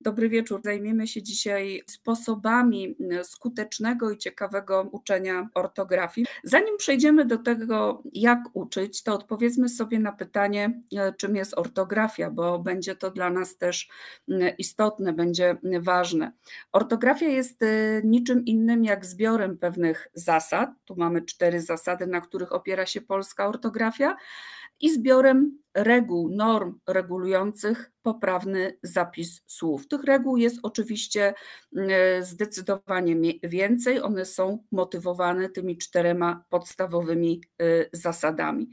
Dobry wieczór. Zajmiemy się dzisiaj sposobami mm, skutecznego i ciekawego uczenia ortografii. Zanim przejdziemy do tego, jak uczyć, to odpowiedzmy sobie na pytanie, e, czym jest ortografia, bo będzie to dla nas też mm, istotne, będzie mm, ważne. Ortografia jest y, niczym innym jak zbiorem pewnych zasad. Tu mamy cztery zasady, na których opiera się polska ortografia i zbiorem reguł, norm regulujących poprawny zapis słów. Tych reguł jest oczywiście e, zdecydowanie więcej, one są motywowane tymi czterema podstawowymi e, zasadami.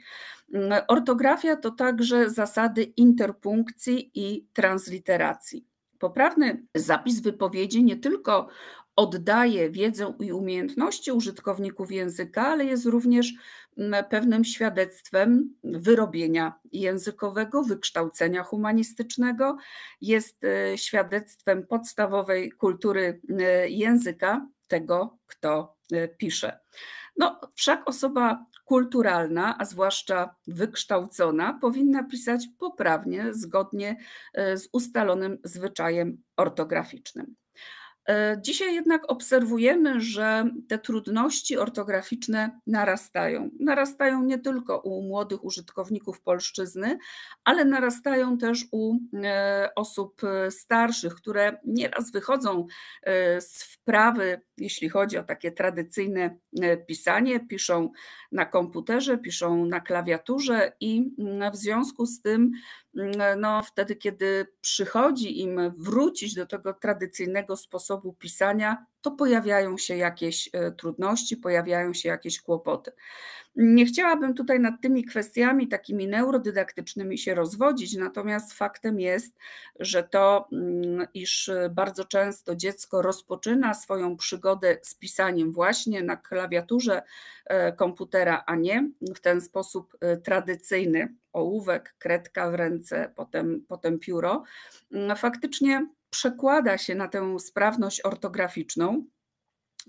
Mm, ortografia to także zasady interpunkcji i transliteracji. Poprawny zapis wypowiedzi nie tylko oddaje wiedzę i umiejętności użytkowników języka, ale jest również mm, pewnym świadectwem wyrobienia językowego, wykształcenia humanistycznego, jest y, świadectwem podstawowej kultury y, języka tego, kto y, pisze. No, wszak osoba kulturalna, a zwłaszcza wykształcona, powinna pisać poprawnie, zgodnie z ustalonym zwyczajem ortograficznym. E, dzisiaj jednak obserwujemy, że te trudności ortograficzne narastają. Narastają nie tylko u młodych użytkowników polszczyzny, ale narastają też u e, osób e, starszych, które nieraz wychodzą z wprawy, jeśli chodzi o takie tradycyjne pisanie, piszą na komputerze, piszą na klawiaturze i w związku z tym Mm, no, wtedy, kiedy przychodzi im wrócić do tego tradycyjnego sposobu pisania, to pojawiają się jakieś e, trudności, pojawiają się jakieś kłopoty. Nie chciałabym tutaj nad tymi kwestiami takimi neurodydaktycznymi się rozwodzić, natomiast faktem jest, że to, mm, iż bardzo często dziecko rozpoczyna swoją przygodę z pisaniem właśnie na klawiaturze e, komputera, a nie w ten sposób e, tradycyjny ołówek, kredka w ręce, potem, potem pióro mm, faktycznie przekłada się na tę sprawność ortograficzną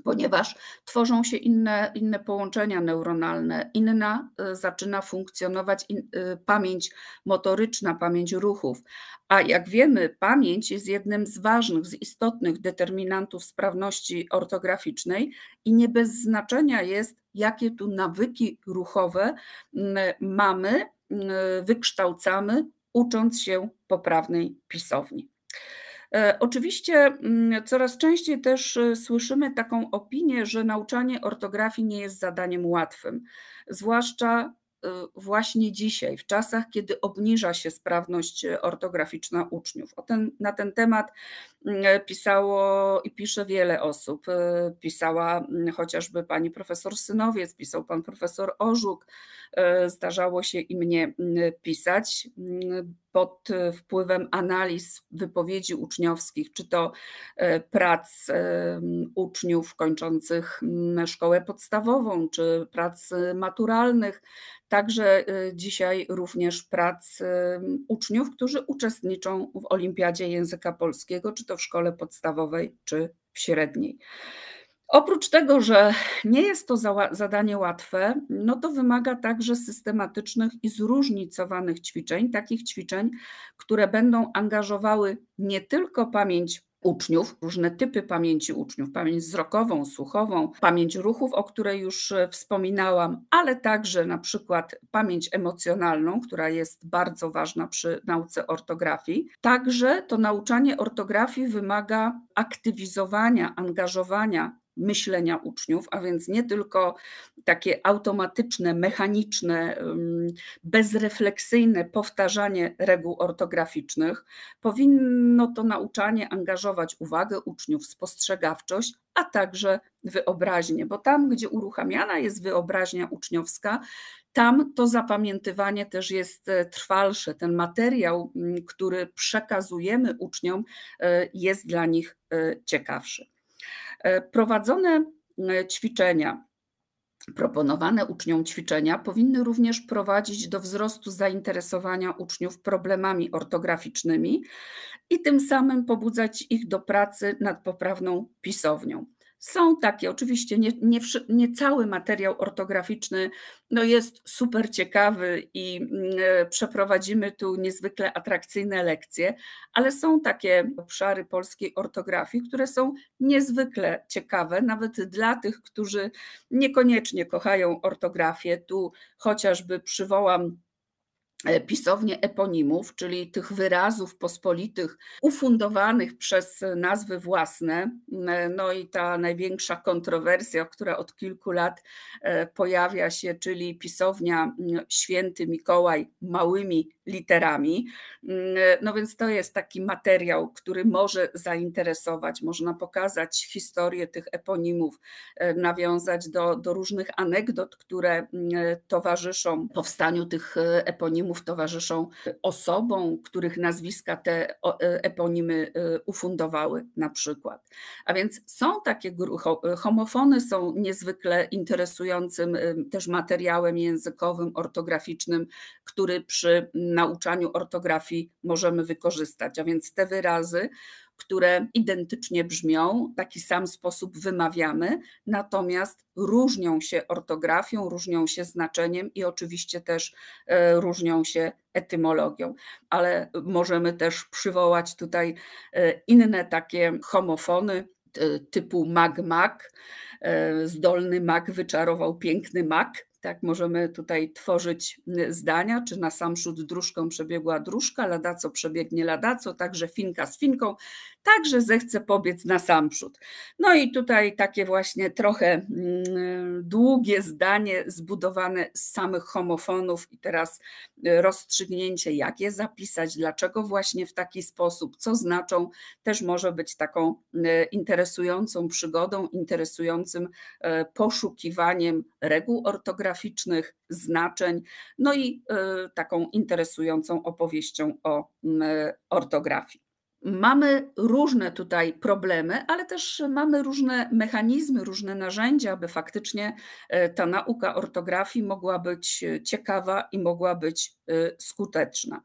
ponieważ tworzą się inne, inne połączenia neuronalne, inna y, zaczyna funkcjonować in, y, pamięć motoryczna, pamięć ruchów. A jak wiemy, pamięć jest jednym z ważnych, z istotnych determinantów sprawności ortograficznej i nie bez znaczenia jest, jakie tu nawyki ruchowe mamy, wykształcamy, ucząc się poprawnej pisowni. E, oczywiście mm, coraz częściej też e, słyszymy taką opinię, że nauczanie ortografii nie jest zadaniem łatwym, zwłaszcza e, właśnie dzisiaj, w czasach, kiedy obniża się sprawność ortograficzna uczniów. Ten, na ten temat mm, pisało i pisze wiele osób. Pisała mm, chociażby pani profesor Synowiec, pisał pan profesor Orzuk, zdarzało się i mnie pisać pod e, wpływem analiz wypowiedzi uczniowskich, czy to e, prac e, uczniów kończących mm, szkołę podstawową, czy prac maturalnych, także dzisiaj również prac uczniów, którzy uczestniczą w Olimpiadzie Języka Polskiego, czy to w szkole podstawowej, czy w średniej. Oprócz tego, że nie jest to zadanie łatwe, no to wymaga także systematycznych i zróżnicowanych ćwiczeń, takich ćwiczeń, które będą angażowały nie tylko pamięć uczniów, różne typy pamięci uczniów, pamięć wzrokową, słuchową, pamięć ruchów, o której już e, wspominałam, ale także na przykład pamięć emocjonalną, która jest bardzo ważna przy nauce ortografii. Także to nauczanie ortografii wymaga aktywizowania, angażowania myślenia uczniów, a więc nie tylko takie automatyczne, mechaniczne, bezrefleksyjne powtarzanie reguł ortograficznych. Powinno to nauczanie angażować uwagę uczniów, spostrzegawczość, a także wyobraźnię, bo tam, gdzie uruchamiana jest wyobraźnia uczniowska, tam to zapamiętywanie też jest e, trwalsze. Ten materiał, który przekazujemy uczniom, e, jest dla nich e, ciekawszy. E, prowadzone e, ćwiczenia, proponowane uczniom ćwiczenia powinny również prowadzić do wzrostu zainteresowania uczniów problemami ortograficznymi i tym samym pobudzać ich do pracy nad poprawną pisownią. Są takie, oczywiście nie, nie, nie, cały materiał ortograficzny no jest super ciekawy i mm, e, przeprowadzimy tu niezwykle atrakcyjne lekcje, ale są takie obszary polskiej ortografii, które są niezwykle ciekawe, nawet dla tych, którzy niekoniecznie kochają ortografię. Tu chociażby przywołam E, pisownie eponimów, czyli tych wyrazów pospolitych ufundowanych przez nazwy własne. E, no i ta największa kontrowersja, która od kilku lat e, pojawia się, czyli pisownia Święty Mikołaj małymi literami. Mm, no więc to jest taki materiał, który może zainteresować, można pokazać historię tych eponimów, e, nawiązać do, do różnych anegdot, które mm, towarzyszą powstaniu tych e, eponimów, towarzyszą osobom, których nazwiska te e, eponimy ufundowały na przykład. A więc są takie, homofony są niezwykle interesującym też materiałem językowym, ortograficznym, który przy mm, nauczaniu ortografii możemy wykorzystać. A więc te wyrazy, które identycznie brzmią, taki sam sposób wymawiamy, natomiast różnią się ortografią, różnią się znaczeniem i oczywiście też e, różnią się etymologią, ale możemy też przywołać tutaj e, inne takie homofony, e, typu mag mag, zdolny mag wyczarował piękny mag, tak? Możemy tutaj tworzyć y, zdania, czy na sam szut dróżką przebiegła dróżka, ladaco przebiegnie ladaco, także finka z finką, także zechce pobiec na sam szut. No i tutaj takie właśnie trochę mm, długie zdanie zbudowane z samych homofonów i teraz y, rozstrzygnięcie, jak je zapisać, dlaczego właśnie w taki sposób, co znaczą, też może być taką y, interesującą przygodą, interesującym poszukiwaniem reguł ortograficznych, geograficznych znaczeń, no i e, taką interesującą opowieścią o e, ortografii. Mamy różne tutaj problemy, ale też mamy różne mechanizmy, różne narzędzia, aby faktycznie e, ta nauka ortografii mogła być ciekawa i mogła być skuteczna.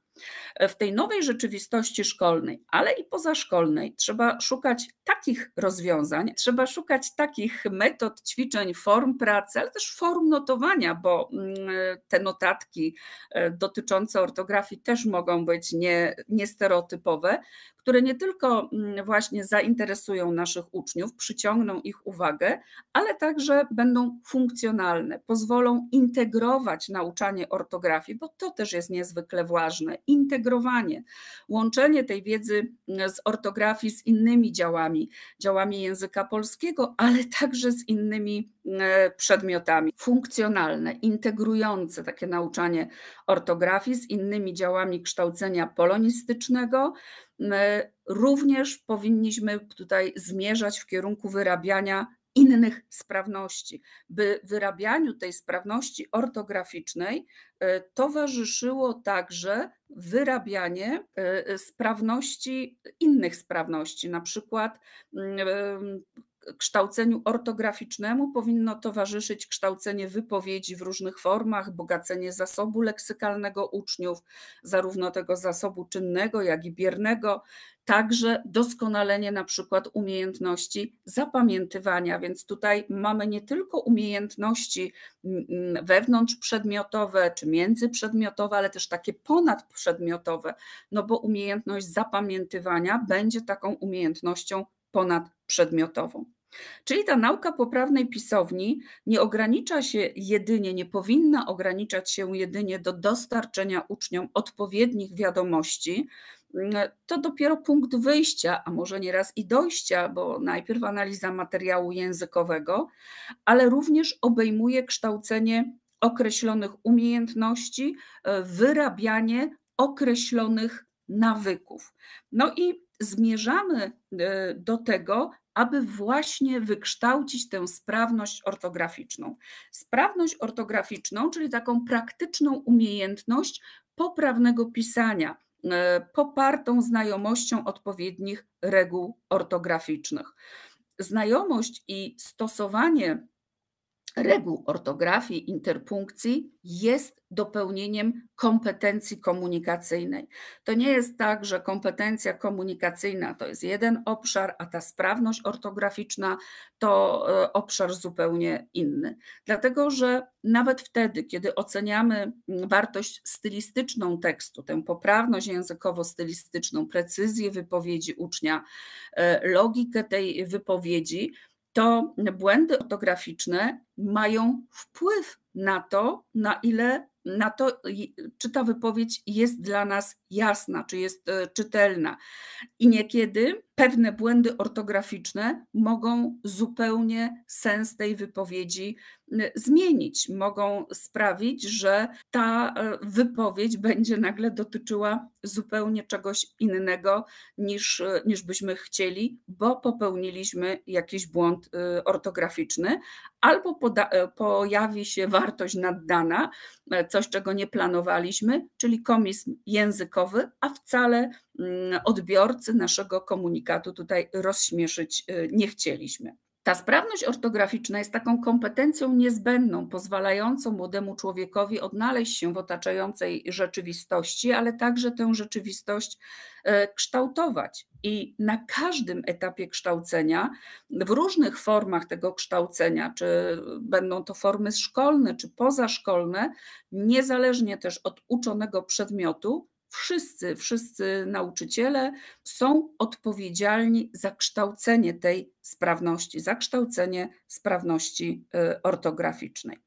W tej nowej rzeczywistości szkolnej, ale i pozaszkolnej, trzeba szukać takich rozwiązań, trzeba szukać takich metod, ćwiczeń, form pracy, ale też form notowania, bo mm, te notatki e, dotyczące ortografii też mogą być nie, niestereotypowe, które nie tylko mm, właśnie zainteresują naszych uczniów, przyciągną ich uwagę, ale także będą funkcjonalne, pozwolą integrować nauczanie ortografii, bo to też jest niezwykle ważne integrowanie, łączenie tej wiedzy mm, z ortografii z innymi działami, działami języka polskiego, ale także z innymi mm, przedmiotami. Funkcjonalne, integrujące takie nauczanie ortografii z innymi działami kształcenia polonistycznego. My również powinniśmy tutaj zmierzać w kierunku wyrabiania innych sprawności, by wyrabianiu tej sprawności ortograficznej e, towarzyszyło także wyrabianie e, e, sprawności, innych sprawności, na przykład mm, kształceniu ortograficznemu powinno towarzyszyć kształcenie wypowiedzi w różnych formach, bogacenie zasobu leksykalnego uczniów, zarówno tego zasobu czynnego, jak i biernego, także doskonalenie na przykład umiejętności zapamiętywania, więc tutaj mamy nie tylko umiejętności mm, mm, wewnątrzprzedmiotowe czy międzyprzedmiotowe, ale też takie ponadprzedmiotowe, no bo umiejętność zapamiętywania będzie taką umiejętnością ponadprzedmiotową. Czyli ta nauka poprawnej pisowni nie ogranicza się jedynie, nie powinna ograniczać się jedynie do dostarczenia uczniom odpowiednich wiadomości. To dopiero punkt wyjścia, a może nieraz i dojścia, bo najpierw analiza materiału językowego, ale również obejmuje kształcenie określonych umiejętności, wyrabianie określonych nawyków. No i zmierzamy e, do tego, aby właśnie wykształcić tę sprawność ortograficzną. Sprawność ortograficzną, czyli taką praktyczną umiejętność poprawnego pisania, e, popartą znajomością odpowiednich reguł ortograficznych. Znajomość i stosowanie reguł ortografii, interpunkcji jest dopełnieniem kompetencji komunikacyjnej. To nie jest tak, że kompetencja komunikacyjna to jest jeden obszar, a ta sprawność ortograficzna to e, obszar zupełnie inny. Dlatego, że nawet wtedy, kiedy oceniamy mm, wartość stylistyczną tekstu, tę poprawność językowo-stylistyczną, precyzję wypowiedzi ucznia, e, logikę tej wypowiedzi, to błędy ortograficzne mają wpływ na to, na ile na to, czy ta wypowiedź jest dla nas jasna, czy jest e, czytelna. I niekiedy pewne błędy ortograficzne mogą zupełnie sens tej wypowiedzi y, zmienić, mogą sprawić, że ta e, wypowiedź będzie nagle dotyczyła zupełnie czegoś innego niż, e, niż byśmy chcieli, bo popełniliśmy jakiś błąd y, ortograficzny, albo e, pojawi się wartość naddana, coś czego nie planowaliśmy, czyli komizm językowy, a wcale mm, odbiorcy naszego komunikatu komunikatu tutaj rozśmieszyć y, nie chcieliśmy. Ta sprawność ortograficzna jest taką kompetencją niezbędną, pozwalającą młodemu człowiekowi odnaleźć się w otaczającej rzeczywistości, ale także tę rzeczywistość y, kształtować. I na każdym etapie kształcenia, w różnych formach tego kształcenia, czy będą to formy szkolne, czy pozaszkolne, niezależnie też od uczonego przedmiotu, wszyscy, wszyscy nauczyciele są odpowiedzialni za kształcenie tej sprawności, za kształcenie sprawności y, ortograficznej.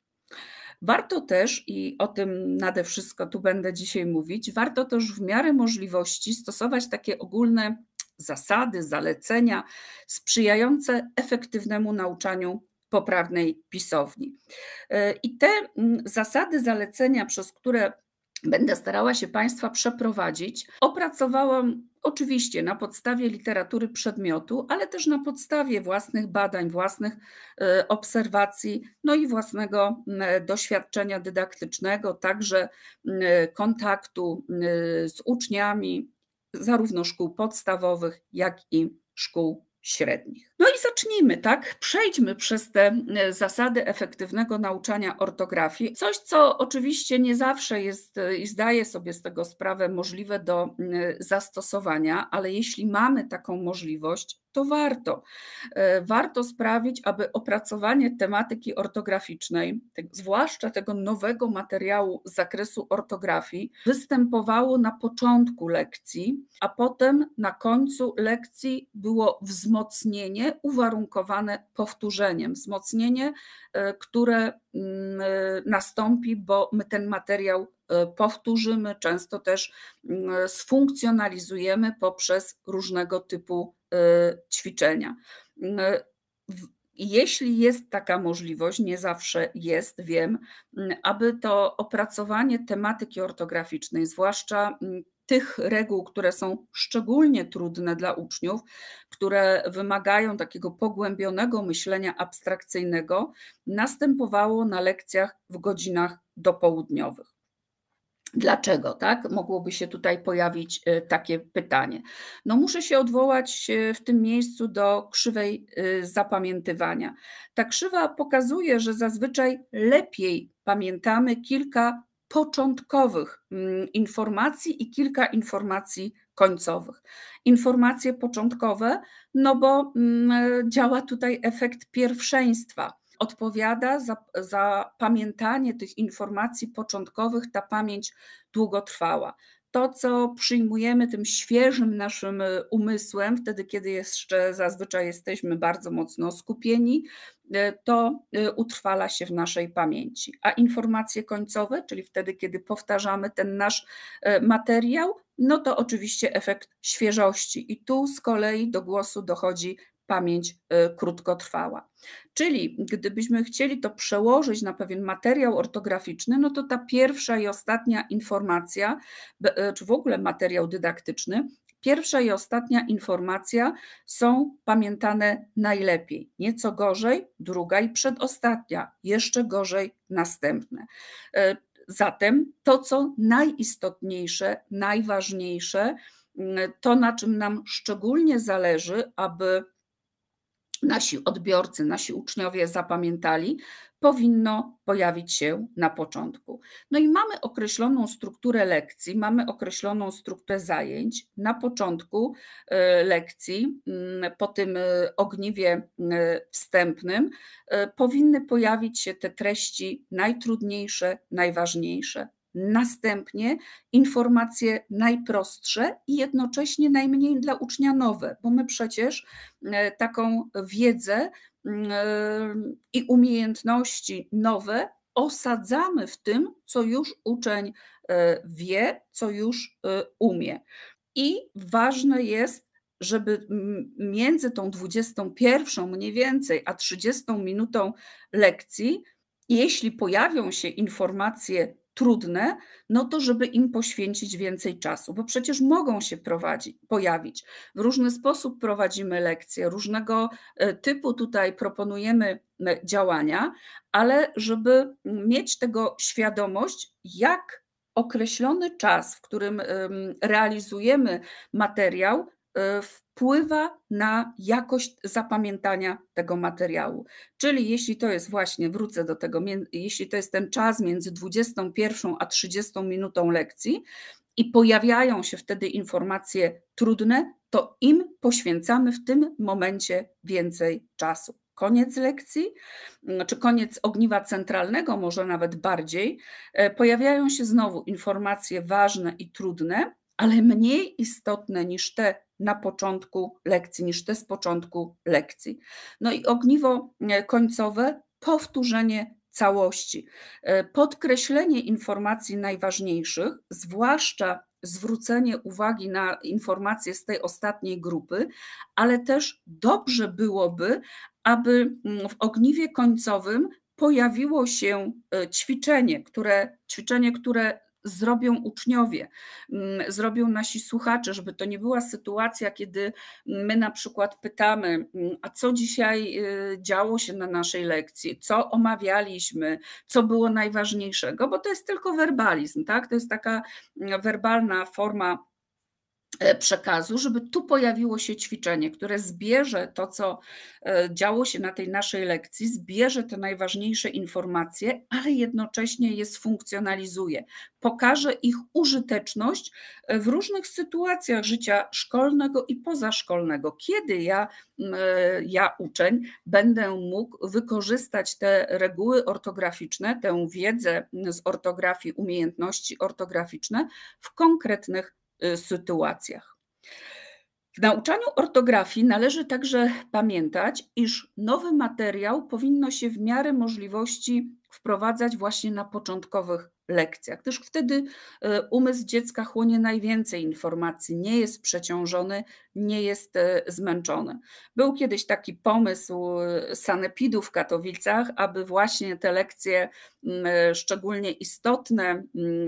Warto też, i o tym nade wszystko tu będę dzisiaj mówić, warto też w miarę możliwości stosować takie ogólne zasady, zalecenia sprzyjające efektywnemu nauczaniu poprawnej pisowni. Y, I te mm, zasady, zalecenia, przez które będę starała się Państwa przeprowadzić. Opracowałam oczywiście na podstawie literatury przedmiotu, ale też na podstawie własnych badań, własnych e, obserwacji, no i własnego doświadczenia dydaktycznego, także kontaktu z uczniami zarówno szkół podstawowych, jak i szkół średnich. No i zacznijmy, tak? Przejdźmy przez te e, zasady efektywnego nauczania ortografii. Coś, co oczywiście nie zawsze jest e, i zdaję sobie z tego sprawę możliwe do e, zastosowania, ale jeśli mamy taką możliwość, to warto. E, warto sprawić, aby opracowanie tematyki ortograficznej, zwłaszcza tego nowego materiału z zakresu ortografii, występowało na początku lekcji, a potem na końcu lekcji było wzmocnienie uwarunkowane powtórzeniem. Wzmocnienie, e, które mm, e, nastąpi, bo my ten materiał powtórzymy, często też mm, sfunkcjonalizujemy poprzez różnego typu Y, ćwiczenia. Y, jeśli jest taka możliwość, nie zawsze jest, wiem, y, aby to opracowanie tematyki ortograficznej, zwłaszcza tych reguł, które są szczególnie trudne dla uczniów, które wymagają takiego pogłębionego myślenia abstrakcyjnego, następowało na lekcjach w godzinach dopołudniowych. Dlaczego, tak? Mogłoby się tutaj pojawić y, takie pytanie. No, muszę się odwołać y, w tym miejscu do krzywej y, zapamiętywania. Ta krzywa pokazuje, że zazwyczaj lepiej pamiętamy kilka początkowych mm, informacji i kilka informacji końcowych. Informacje początkowe, no bo mm, działa tutaj efekt pierwszeństwa odpowiada za, za pamiętanie tych informacji początkowych, ta pamięć długotrwała to, co przyjmujemy tym świeżym naszym y, umysłem, wtedy, kiedy jeszcze zazwyczaj jesteśmy bardzo mocno skupieni, y, to y, utrwala się w naszej pamięci. A informacje końcowe, czyli wtedy, kiedy powtarzamy ten nasz materiał, no to oczywiście efekt świeżości. I tu z kolei do głosu dochodzi pamięć y, krótkotrwała. Czyli gdybyśmy chcieli to przełożyć na pewien materiał ortograficzny, no to ta pierwsza i ostatnia informacja, y, czy w ogóle materiał dydaktyczny, pierwsza i ostatnia informacja są pamiętane najlepiej. Nieco gorzej, druga i przedostatnia, jeszcze gorzej, następne. Y, zatem to, co najistotniejsze, najważniejsze, to na czym nam szczególnie zależy, aby nasi odbiorcy, nasi uczniowie zapamiętali, powinno pojawić się na początku. No i mamy określoną strukturę lekcji, mamy określoną strukturę zajęć. Na początku e, lekcji, mm, po tym e, ogniwie e, wstępnym, powinny pojawić się te treści najtrudniejsze, najważniejsze. Następnie informacje najprostsze i jednocześnie najmniej dla ucznia nowe, bo my przecież e, taką wiedzę mm, e, i umiejętności nowe osadzamy w tym, co już uczeń e, wie, co już umie. I ważne jest, żeby mm, między tą 21 mniej więcej a 30 minutą lekcji, jeśli pojawią się informacje trudne, no to żeby im poświęcić więcej czasu, bo przecież mogą się prowadzi, pojawić. W różny sposób prowadzimy lekcje, różnego e, typu tutaj proponujemy e, działania, ale żeby mieć tego świadomość, jak określony czas, w którym realizujemy materiał, E, wpływa na jakość zapamiętania tego materiału. Czyli jeśli to jest właśnie, wrócę do tego, jeśli to jest ten czas między 21 a 30 minutą lekcji i pojawiają się wtedy informacje trudne, to im poświęcamy w tym momencie więcej czasu. Koniec lekcji, mm, czy koniec ogniwa centralnego, może nawet bardziej, e, pojawiają się znowu informacje ważne i trudne, ale mniej istotne niż te na początku lekcji niż te z początku lekcji. No i ogniwo e, końcowe powtórzenie całości. E, podkreślenie informacji najważniejszych, zwłaszcza zwrócenie uwagi na informacje z tej ostatniej grupy, ale też dobrze byłoby, aby mm, w ogniwie końcowym pojawiło się e, ćwiczenie, które, ćwiczenie, które zrobią uczniowie, mm, zrobią nasi słuchacze, żeby to nie była sytuacja, kiedy my na przykład pytamy, mm, a co dzisiaj y, działo się na naszej lekcji, co omawialiśmy, co było najważniejszego, bo to jest tylko werbalizm, tak? To jest taka mm, werbalna forma E, przekazu, żeby tu pojawiło się ćwiczenie, które zbierze to, co e, działo się na tej naszej lekcji, zbierze te najważniejsze informacje, ale jednocześnie je sfunkcjonalizuje, pokaże ich użyteczność e, w różnych sytuacjach życia szkolnego i pozaszkolnego. Kiedy ja, ja uczeń, będę mógł wykorzystać te reguły ortograficzne, tę wiedzę z ortografii, umiejętności ortograficzne w konkretnych Y, sytuacjach. W nauczaniu ortografii należy także pamiętać, iż nowy materiał powinno się w miarę możliwości wprowadzać właśnie na początkowych lekcjach, gdyż wtedy e, umysł dziecka chłonie najwięcej informacji, nie jest przeciążony, nie jest e, zmęczony. Był kiedyś taki pomysł e, sanepidu w Katowicach, aby właśnie te lekcje szczególnie istotne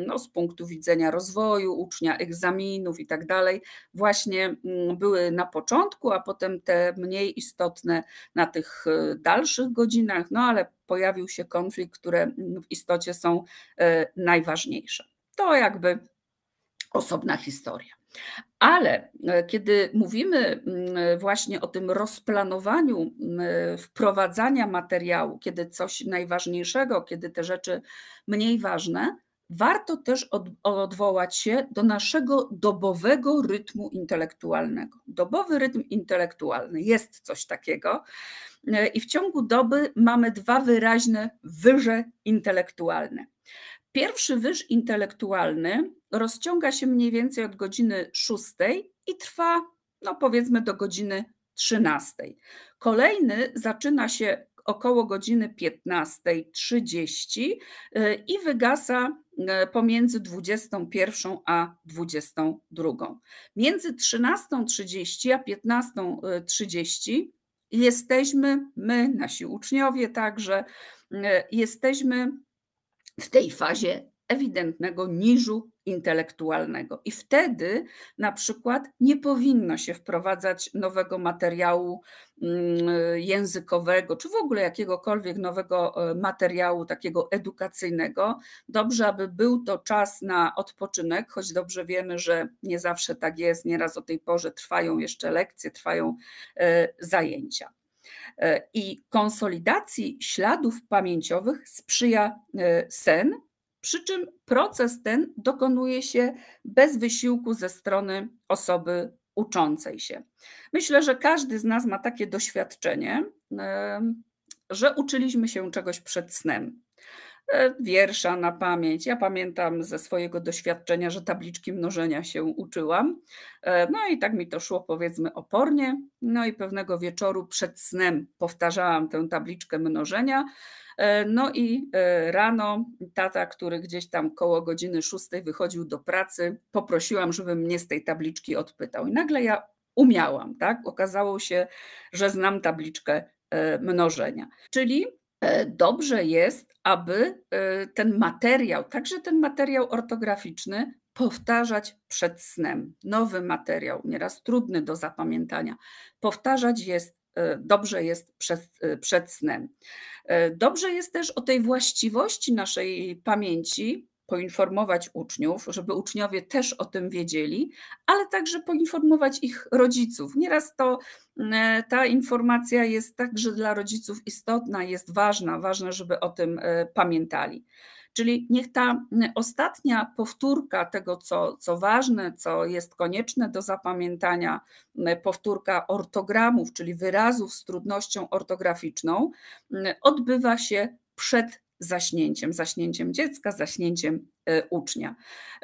no, z punktu widzenia rozwoju ucznia, egzaminów i tak dalej, właśnie były na początku, a potem te mniej istotne na tych dalszych godzinach, no ale pojawił się konflikt, które w istocie są e, najważniejsze. To jakby osobna historia. Ale e, kiedy mówimy mm, e, właśnie o tym rozplanowaniu mm, wprowadzania materiału, kiedy coś najważniejszego, kiedy te rzeczy mniej ważne, warto też odwołać się do naszego dobowego rytmu intelektualnego. Dobowy rytm intelektualny jest coś takiego E, i w ciągu doby mamy dwa wyraźne wyże intelektualne. Pierwszy wyż intelektualny rozciąga się mniej więcej od godziny 6 i trwa, no powiedzmy, do godziny 13. Kolejny zaczyna się około godziny 15.30 e, i wygasa e, pomiędzy 21 a 22. Między 13.30 a 15.30 Jesteśmy, my, nasi uczniowie także, e, jesteśmy w tej fazie ewidentnego niżu intelektualnego. I wtedy na przykład nie powinno się wprowadzać nowego materiału mm, językowego, czy w ogóle jakiegokolwiek nowego e, materiału takiego edukacyjnego. Dobrze, aby był to czas na odpoczynek, choć dobrze wiemy, że nie zawsze tak jest. Nieraz o tej porze trwają jeszcze lekcje, trwają e, zajęcia e, i konsolidacji śladów pamięciowych sprzyja sen, przy czym proces ten dokonuje się bez wysiłku ze strony osoby uczącej się. Myślę, że każdy z nas ma takie doświadczenie, że uczyliśmy się czegoś przed snem. E, wiersza na pamięć. Ja pamiętam ze swojego doświadczenia, że tabliczki mnożenia się uczyłam. E, no i tak mi to szło powiedzmy opornie. No i pewnego wieczoru przed snem powtarzałam tę tabliczkę mnożenia. E, no i rano tata, który gdzieś tam koło godziny szóstej wychodził do pracy, poprosiłam, żeby mnie z tej tabliczki odpytał. I nagle ja umiałam, tak? Okazało się, że znam tabliczkę mnożenia. Czyli E, dobrze jest, aby e, ten materiał, także ten materiał ortograficzny, powtarzać przed snem. Nowy materiał, nieraz trudny do zapamiętania, powtarzać jest e, dobrze jest przed, przed snem. Dobrze jest też o tej właściwości naszej pamięci poinformować uczniów, żeby uczniowie też o tym wiedzieli, ale także poinformować ich rodziców. Nieraz to mm, e, ta informacja jest także dla rodziców istotna, jest ważna, ważne, żeby o tym e, pamiętali. Czyli niech ta mm, ostatnia powtórka tego, co, co ważne, co jest konieczne do zapamiętania, mm, powtórka ortogramów, czyli wyrazów z trudnością ortograficzną, odbywa się przed zaśnięciem, zaśnięciem dziecka, zaśnięciem e, ucznia.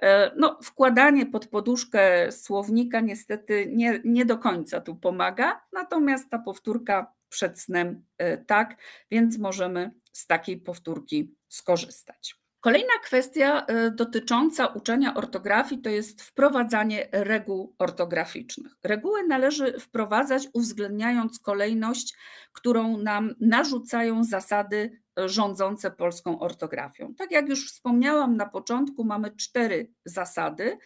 E, no, wkładanie pod poduszkę słownika niestety nie, nie do końca tu pomaga, natomiast ta powtórka przed snem e, tak, więc możemy z takiej powtórki skorzystać. Kolejna kwestia e, dotycząca uczenia ortografii to jest wprowadzanie reguł ortograficznych. Reguły należy wprowadzać uwzględniając kolejność, którą nam narzucają zasady e, rządzące polską ortografią. Tak jak już wspomniałam na początku, mamy cztery zasady.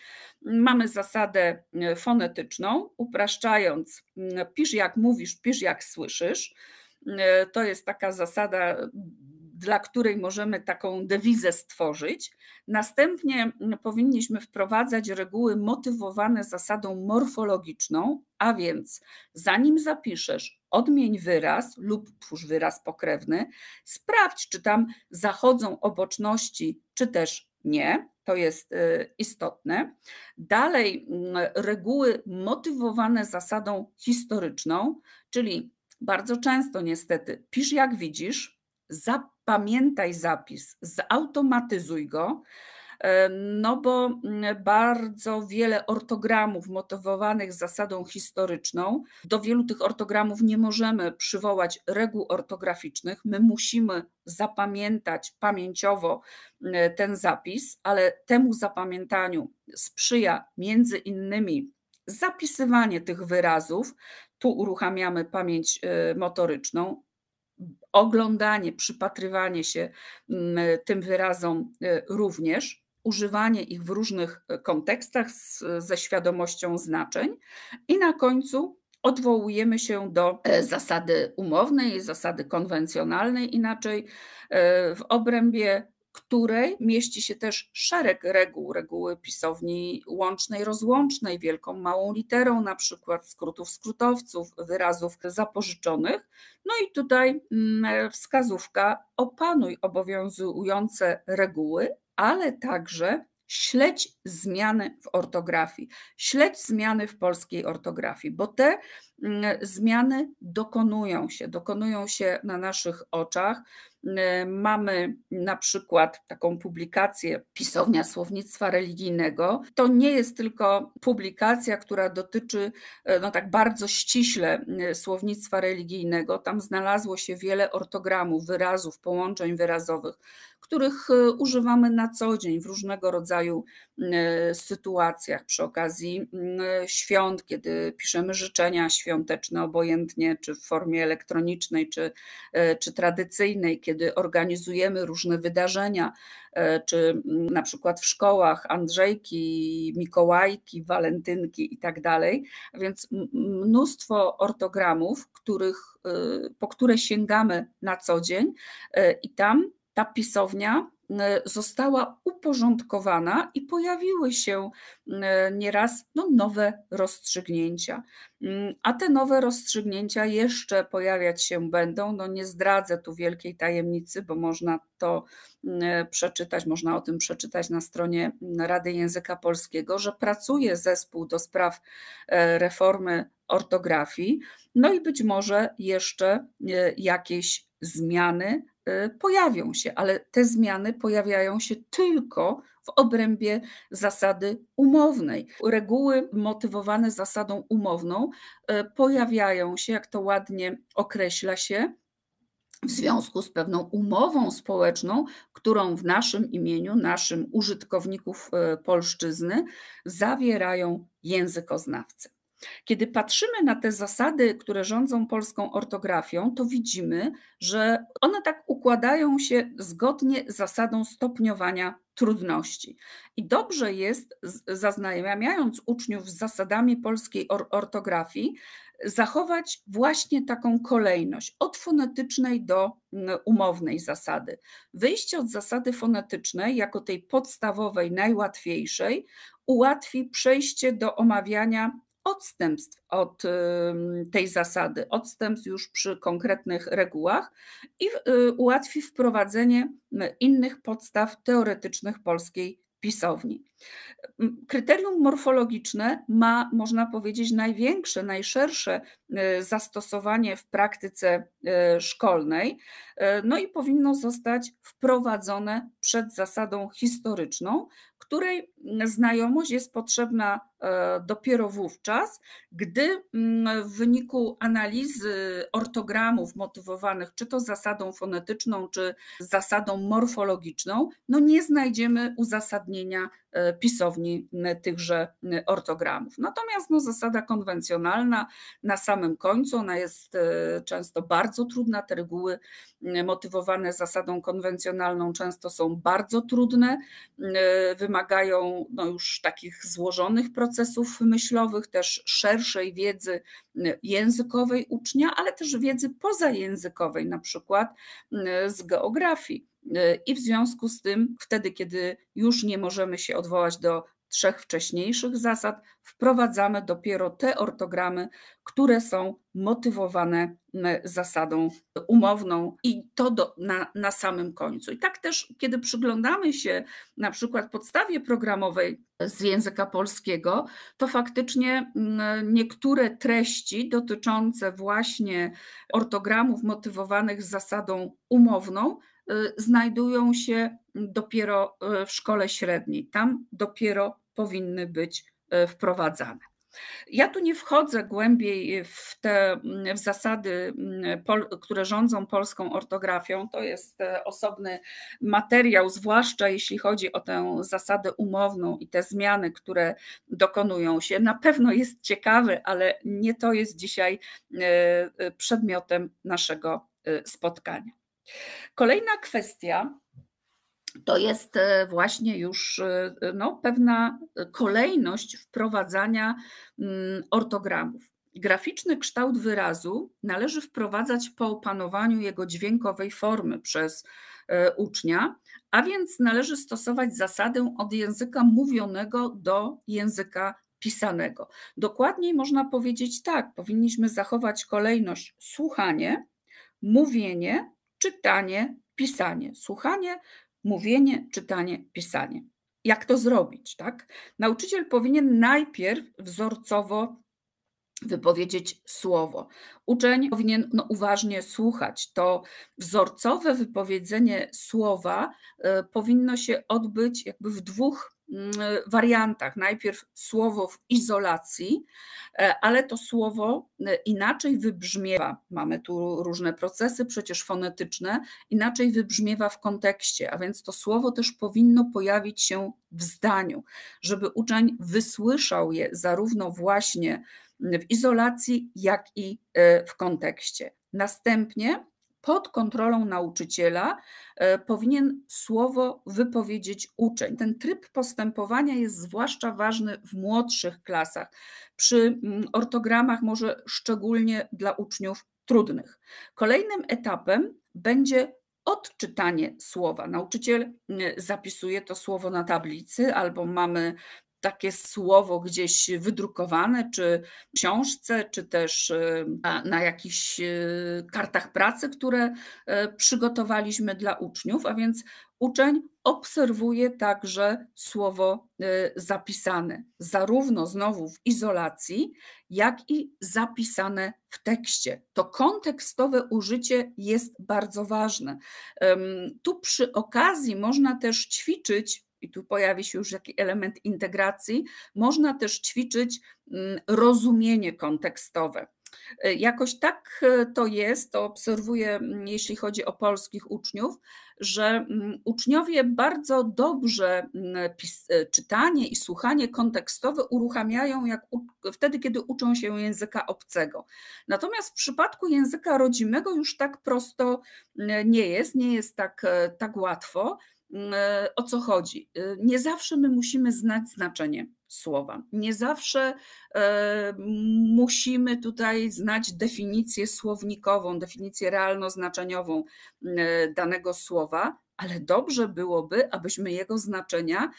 Mamy zasadę e, fonetyczną, upraszczając, pisz jak mówisz, pisz jak słyszysz. To jest taka zasada dla której możemy taką dewizę stworzyć. Następnie mm, powinniśmy wprowadzać reguły motywowane zasadą morfologiczną, a więc zanim zapiszesz, odmień wyraz lub twórz wyraz pokrewny, sprawdź, czy tam zachodzą oboczności, czy też nie. To jest y, istotne. Dalej, mm, reguły motywowane zasadą historyczną, czyli bardzo często niestety pisz jak widzisz, zapisz pamiętaj zapis, zautomatyzuj go, e, no bo mm, bardzo wiele ortogramów motywowanych zasadą historyczną, do wielu tych ortogramów nie możemy przywołać reguł ortograficznych, my musimy zapamiętać pamięciowo e, ten zapis, ale temu zapamiętaniu sprzyja między innymi zapisywanie tych wyrazów, tu uruchamiamy pamięć e, motoryczną, oglądanie, przypatrywanie się mm, tym wyrazom e, również, używanie ich w różnych e, kontekstach z, ze świadomością znaczeń i na końcu odwołujemy się do e, zasady umownej, zasady konwencjonalnej, inaczej w obrębie której mieści się też szereg reguł, reguły pisowni łącznej, rozłącznej, wielką, małą literą, na przykład skrótów, skrótowców, wyrazów zapożyczonych. No i tutaj mm, wskazówka: opanuj obowiązujące reguły, ale także śledź zmiany w ortografii, śledź zmiany w polskiej ortografii, bo te mm, zmiany dokonują się, dokonują się na naszych oczach E, mamy na przykład taką publikację Pisownia Słownictwa Religijnego, to nie jest tylko publikacja, która dotyczy e, no tak bardzo ściśle e, słownictwa religijnego. Tam znalazło się wiele ortogramów, wyrazów, połączeń wyrazowych, których e, używamy na co dzień w różnego rodzaju e, sytuacjach, przy okazji e, świąt, kiedy piszemy życzenia świąteczne obojętnie, czy w formie elektronicznej, czy, czy tradycyjnej, kiedy organizujemy różne wydarzenia, czy na przykład w szkołach Andrzejki, Mikołajki, Walentynki i tak dalej. więc mnóstwo ortogramów, których, po które sięgamy na co dzień i tam ta pisownia y, została uporządkowana i pojawiły się y, nieraz no, nowe rozstrzygnięcia. Mm, a te nowe rozstrzygnięcia jeszcze pojawiać się będą. No, nie zdradzę tu wielkiej tajemnicy, bo można to y, przeczytać, można o tym przeczytać na stronie mm, Rady Języka Polskiego, że pracuje zespół do spraw e, reformy ortografii. No i być może jeszcze e, jakieś zmiany Y, pojawią się, ale te zmiany pojawiają się tylko w obrębie zasady umownej. Reguły motywowane zasadą umowną y, pojawiają się, jak to ładnie określa się, w związku z pewną umową społeczną, którą w naszym imieniu, naszym użytkowników y, polszczyzny zawierają językoznawcy. Kiedy patrzymy na te zasady, które rządzą polską ortografią, to widzimy, że one tak układają się zgodnie z zasadą stopniowania trudności. I dobrze jest, zaznajamiając uczniów z zasadami polskiej or ortografii, zachować właśnie taką kolejność od fonetycznej do umownej zasady. Wyjście od zasady fonetycznej, jako tej podstawowej, najłatwiejszej, ułatwi przejście do omawiania odstępstw od tej zasady, odstępstw już przy konkretnych regułach i y, ułatwi wprowadzenie y, innych podstaw teoretycznych polskiej pisowni. Kryterium morfologiczne ma, można powiedzieć, największe, najszersze e, zastosowanie w praktyce e, szkolnej, e, no i powinno zostać wprowadzone przed zasadą historyczną, której znajomość jest potrzebna dopiero wówczas, gdy w wyniku analizy ortogramów motywowanych czy to zasadą fonetyczną, czy zasadą morfologiczną, no nie znajdziemy uzasadnienia E, pisowni e, tychże e, ortogramów. Natomiast no, zasada konwencjonalna na samym końcu, ona jest często bardzo trudna, te reguły motywowane zasadą konwencjonalną często są bardzo trudne, wymagają no, już takich złożonych procesów myślowych, też szerszej wiedzy językowej ucznia, ale też wiedzy pozajęzykowej, na przykład z geografii E, i w związku z tym, wtedy, kiedy już nie możemy się odwołać do trzech wcześniejszych zasad, wprowadzamy dopiero te ortogramy, które są motywowane e, zasadą umowną i to do, na, na samym końcu. I tak też, kiedy przyglądamy się na przykład podstawie programowej z języka polskiego, to faktycznie niektóre treści dotyczące właśnie ortogramów motywowanych zasadą umowną Y, znajdują się dopiero y, w szkole średniej. Tam dopiero powinny być y, wprowadzane. Ja tu nie wchodzę głębiej w te mm, w zasady, mm, które rządzą polską ortografią. To jest e, osobny materiał, zwłaszcza jeśli chodzi o tę zasadę umowną i te zmiany, które dokonują się. Na pewno jest ciekawy, ale nie to jest dzisiaj e, e, przedmiotem naszego spotkania. Kolejna kwestia to jest e, właśnie już e, e, no, pewna kolejność wprowadzania mm, ortogramów. Graficzny kształt wyrazu należy wprowadzać po opanowaniu jego dźwiękowej formy przez ucznia, a więc należy stosować zasadę od języka mówionego do języka pisanego. Dokładniej można powiedzieć tak, powinniśmy zachować kolejność słuchanie, mówienie, czytanie, pisanie, słuchanie, mówienie, czytanie, pisanie. Jak to zrobić, tak? Nauczyciel powinien najpierw wzorcowo wypowiedzieć słowo. Uczeń powinien no, uważnie słuchać. To wzorcowe wypowiedzenie słowa y, powinno się odbyć jakby w dwóch Mm, wariantach. Najpierw słowo w izolacji, e, ale to słowo e, inaczej wybrzmiewa. Mamy tu różne procesy przecież fonetyczne, inaczej wybrzmiewa w kontekście, a więc to słowo też powinno pojawić się w zdaniu, żeby uczeń wysłyszał je zarówno właśnie w izolacji, jak i e, w kontekście. Następnie pod kontrolą nauczyciela e, powinien słowo wypowiedzieć uczeń. Ten tryb postępowania jest zwłaszcza ważny w młodszych klasach. Przy mm, ortogramach może szczególnie dla uczniów trudnych. Kolejnym etapem będzie odczytanie słowa. Nauczyciel mm, zapisuje to słowo na tablicy, albo mamy takie słowo gdzieś wydrukowane, czy w książce, czy też y, na, jakichś y, kartach pracy, które y, przygotowaliśmy dla uczniów, a więc uczeń obserwuje także słowo zapisane, zarówno znowu w izolacji, jak i zapisane w tekście. To kontekstowe użycie jest bardzo ważne. Tu przy okazji można też ćwiczyć i tu pojawi się już jakiś element integracji, można też ćwiczyć mm, rozumienie kontekstowe. E, jakoś tak e, to jest, to obserwuję, mm, jeśli chodzi o polskich uczniów, że mm, uczniowie bardzo dobrze e, czytanie i słuchanie kontekstowe uruchamiają jak wtedy, kiedy uczą się języka obcego. Natomiast w przypadku języka rodzimego już tak prosto nie jest, nie jest tak, tak łatwo. Mm, e, o co chodzi. E, nie zawsze my musimy znać znaczenie słowa. Nie zawsze e, musimy tutaj znać definicję słownikową, definicję realno-znaczeniową mm, danego słowa, ale dobrze byłoby, abyśmy jego znaczenia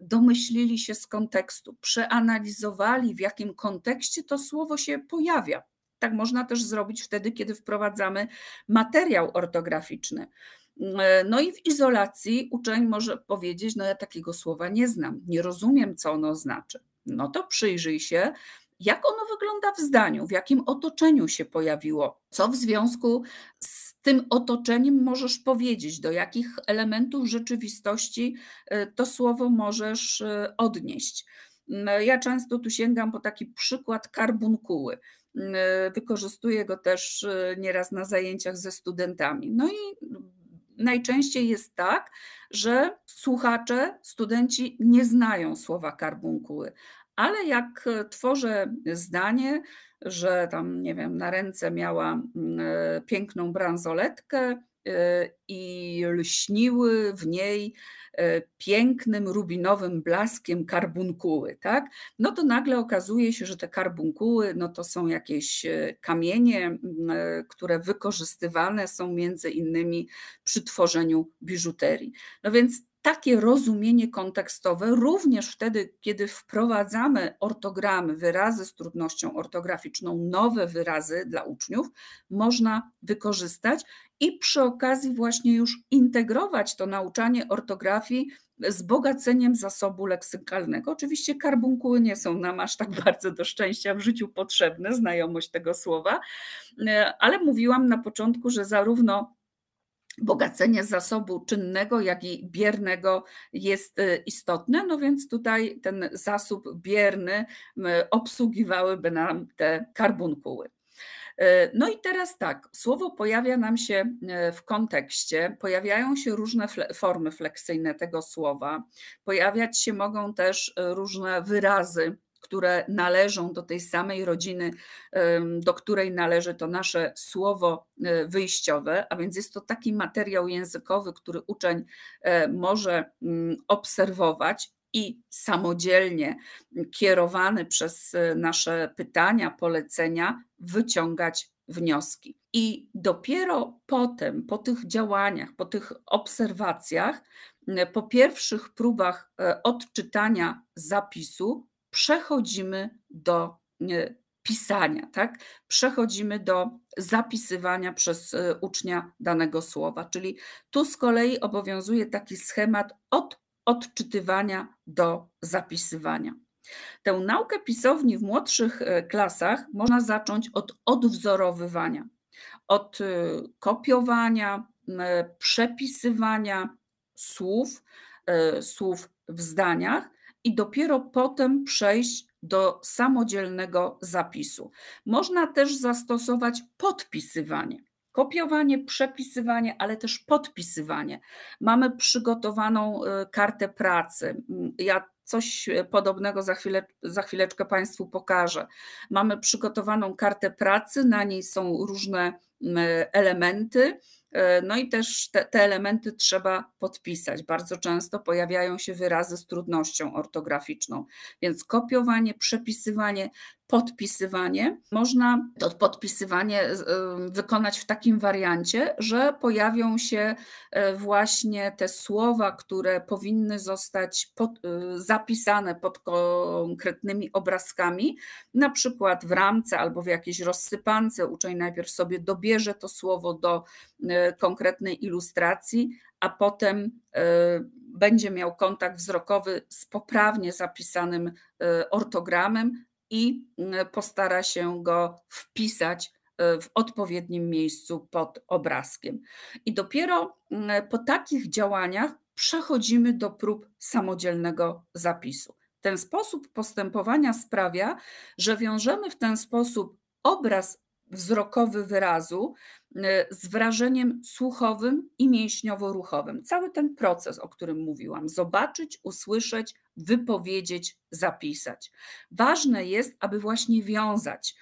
domyślili się z kontekstu, przeanalizowali, w jakim kontekście to słowo się pojawia. Tak można też zrobić wtedy, kiedy wprowadzamy materiał ortograficzny. E, no i w izolacji uczeń może powiedzieć: No, ja takiego słowa nie znam, nie rozumiem, co ono znaczy. No to przyjrzyj się, jak ono wygląda w zdaniu, w jakim otoczeniu się pojawiło, co w związku z tym otoczeniem możesz powiedzieć, do jakich elementów rzeczywistości e, to słowo możesz e, odnieść. Mm, ja często tu sięgam po taki przykład karbunkuły. Mm, wykorzystuję go też nieraz na zajęciach ze studentami. No i najczęściej jest tak, że słuchacze, studenci nie znają słowa karbunkuły, ale jak e, tworzę zdanie, że tam, nie wiem, na ręce miała mm, e, piękną bransoletkę, Y, i lśniły w niej y, pięknym, rubinowym blaskiem karbunkuły, tak? No to nagle okazuje się, że te karbunkuły no to są jakieś y, kamienie, które wykorzystywane są między innymi przy tworzeniu biżuterii. No więc takie rozumienie kontekstowe, również wtedy, kiedy wprowadzamy ortogramy, wyrazy z trudnością ortograficzną, nowe wyrazy dla uczniów, można wykorzystać i przy okazji właśnie już integrować to nauczanie ortografii z bogaceniem zasobu leksykalnego. Oczywiście karbunkuły nie są nam aż tak bardzo do szczęścia w życiu potrzebne, znajomość tego słowa, e, ale mówiłam na początku, że zarówno bogacenie zasobu czynnego, jak i biernego jest y, istotne. No więc tutaj ten zasób bierny obsługiwałyby nam te karbunkuły. Y, no i teraz tak, słowo pojawia nam się y, w kontekście, pojawiają się różne formy fleksyjne tego słowa, pojawiać się mogą też różne wyrazy które należą do tej samej rodziny, do której należy to nasze słowo e, wyjściowe, a więc jest to taki materiał językowy, który uczeń e, może mm, obserwować i samodzielnie kierowany przez e, nasze pytania, polecenia, wyciągać wnioski. I dopiero potem, po tych działaniach, po tych obserwacjach, po pierwszych próbach odczytania zapisu, przechodzimy do e, pisania, tak? Przechodzimy do zapisywania przez e, ucznia danego słowa, czyli tu z kolei obowiązuje taki schemat od odczytywania do zapisywania. Tę naukę pisowni w młodszych e, klasach można zacząć od odwzorowywania, od kopiowania, przepisywania słów, słów w zdaniach, i dopiero potem przejść do samodzielnego zapisu. Można też zastosować podpisywanie. Kopiowanie, przepisywanie, ale też podpisywanie. Mamy przygotowaną y, kartę pracy. Mm, ja coś y, podobnego za, chwilę, za chwileczkę Państwu pokażę. Mamy przygotowaną kartę pracy, na niej są różne mm, elementy E, no i też te, te, elementy trzeba podpisać. Bardzo często pojawiają się wyrazy z trudnością ortograficzną, więc kopiowanie, przepisywanie podpisywanie. Można to podpisywanie e, wykonać w takim wariancie, że pojawią się e, właśnie te słowa, które powinny zostać pod, e, zapisane pod konkretnymi obrazkami, na przykład w ramce albo w jakiejś rozsypance. Uczeń najpierw sobie dobierze to słowo do konkretnej ilustracji, a potem będzie miał kontakt wzrokowy z poprawnie zapisanym ortogramem, i e, postara się go wpisać e, w odpowiednim miejscu pod obrazkiem. I dopiero e, po takich działaniach przechodzimy do prób samodzielnego zapisu. Ten sposób postępowania sprawia, że wiążemy w ten sposób obraz wzrokowy wyrazu e, z wrażeniem słuchowym i mięśniowo-ruchowym. Cały ten proces, o którym mówiłam, zobaczyć, usłyszeć, wypowiedzieć, zapisać. Ważne jest, aby właśnie wiązać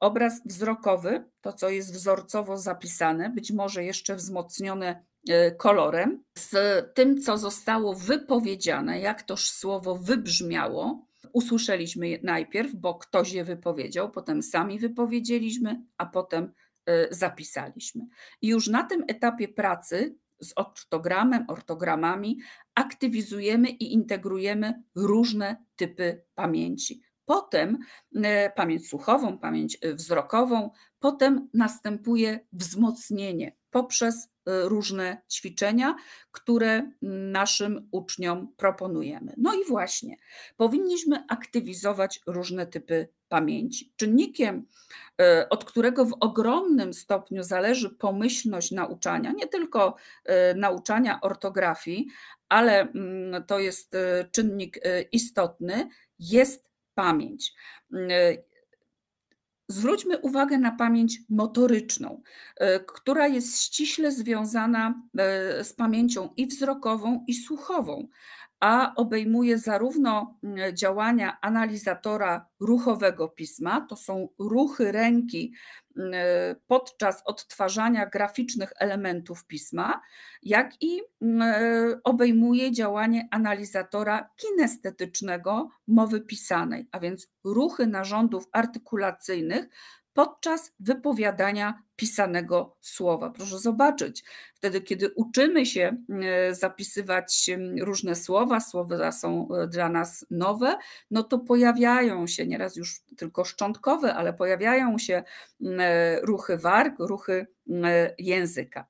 obraz wzrokowy, to co jest wzorcowo zapisane, być może jeszcze wzmocnione e, kolorem, z tym, co zostało wypowiedziane, jak toż słowo wybrzmiało, usłyszeliśmy je najpierw, bo ktoś je wypowiedział, potem sami wypowiedzieliśmy, a potem y, zapisaliśmy. I już na tym etapie pracy z ortogramem, ortogramami aktywizujemy i integrujemy różne typy pamięci. Potem e, pamięć słuchową, pamięć e, wzrokową, potem następuje wzmocnienie poprzez e, różne ćwiczenia, które naszym uczniom proponujemy. No i właśnie, powinniśmy aktywizować różne typy pamięci. Czynnikiem, od którego w ogromnym stopniu zależy pomyślność nauczania, nie tylko nauczania ortografii, ale mm, to jest czynnik istotny, jest pamięć. Mm, y, zwróćmy uwagę na pamięć motoryczną, y, która jest ściśle związana y, z pamięcią i wzrokową, i słuchową, a obejmuje zarówno mm, działania analizatora ruchowego pisma, to są ruchy ręki Y, podczas odtwarzania graficznych elementów pisma, jak i y, obejmuje działanie analizatora kinestetycznego mowy pisanej, a więc ruchy narządów artykulacyjnych podczas wypowiadania pisanego słowa. Proszę zobaczyć, wtedy kiedy uczymy się e, zapisywać różne słowa, słowa są e, dla nas nowe, no to pojawiają się nieraz już tylko szczątkowe, ale pojawiają się e, ruchy warg, ruchy języka.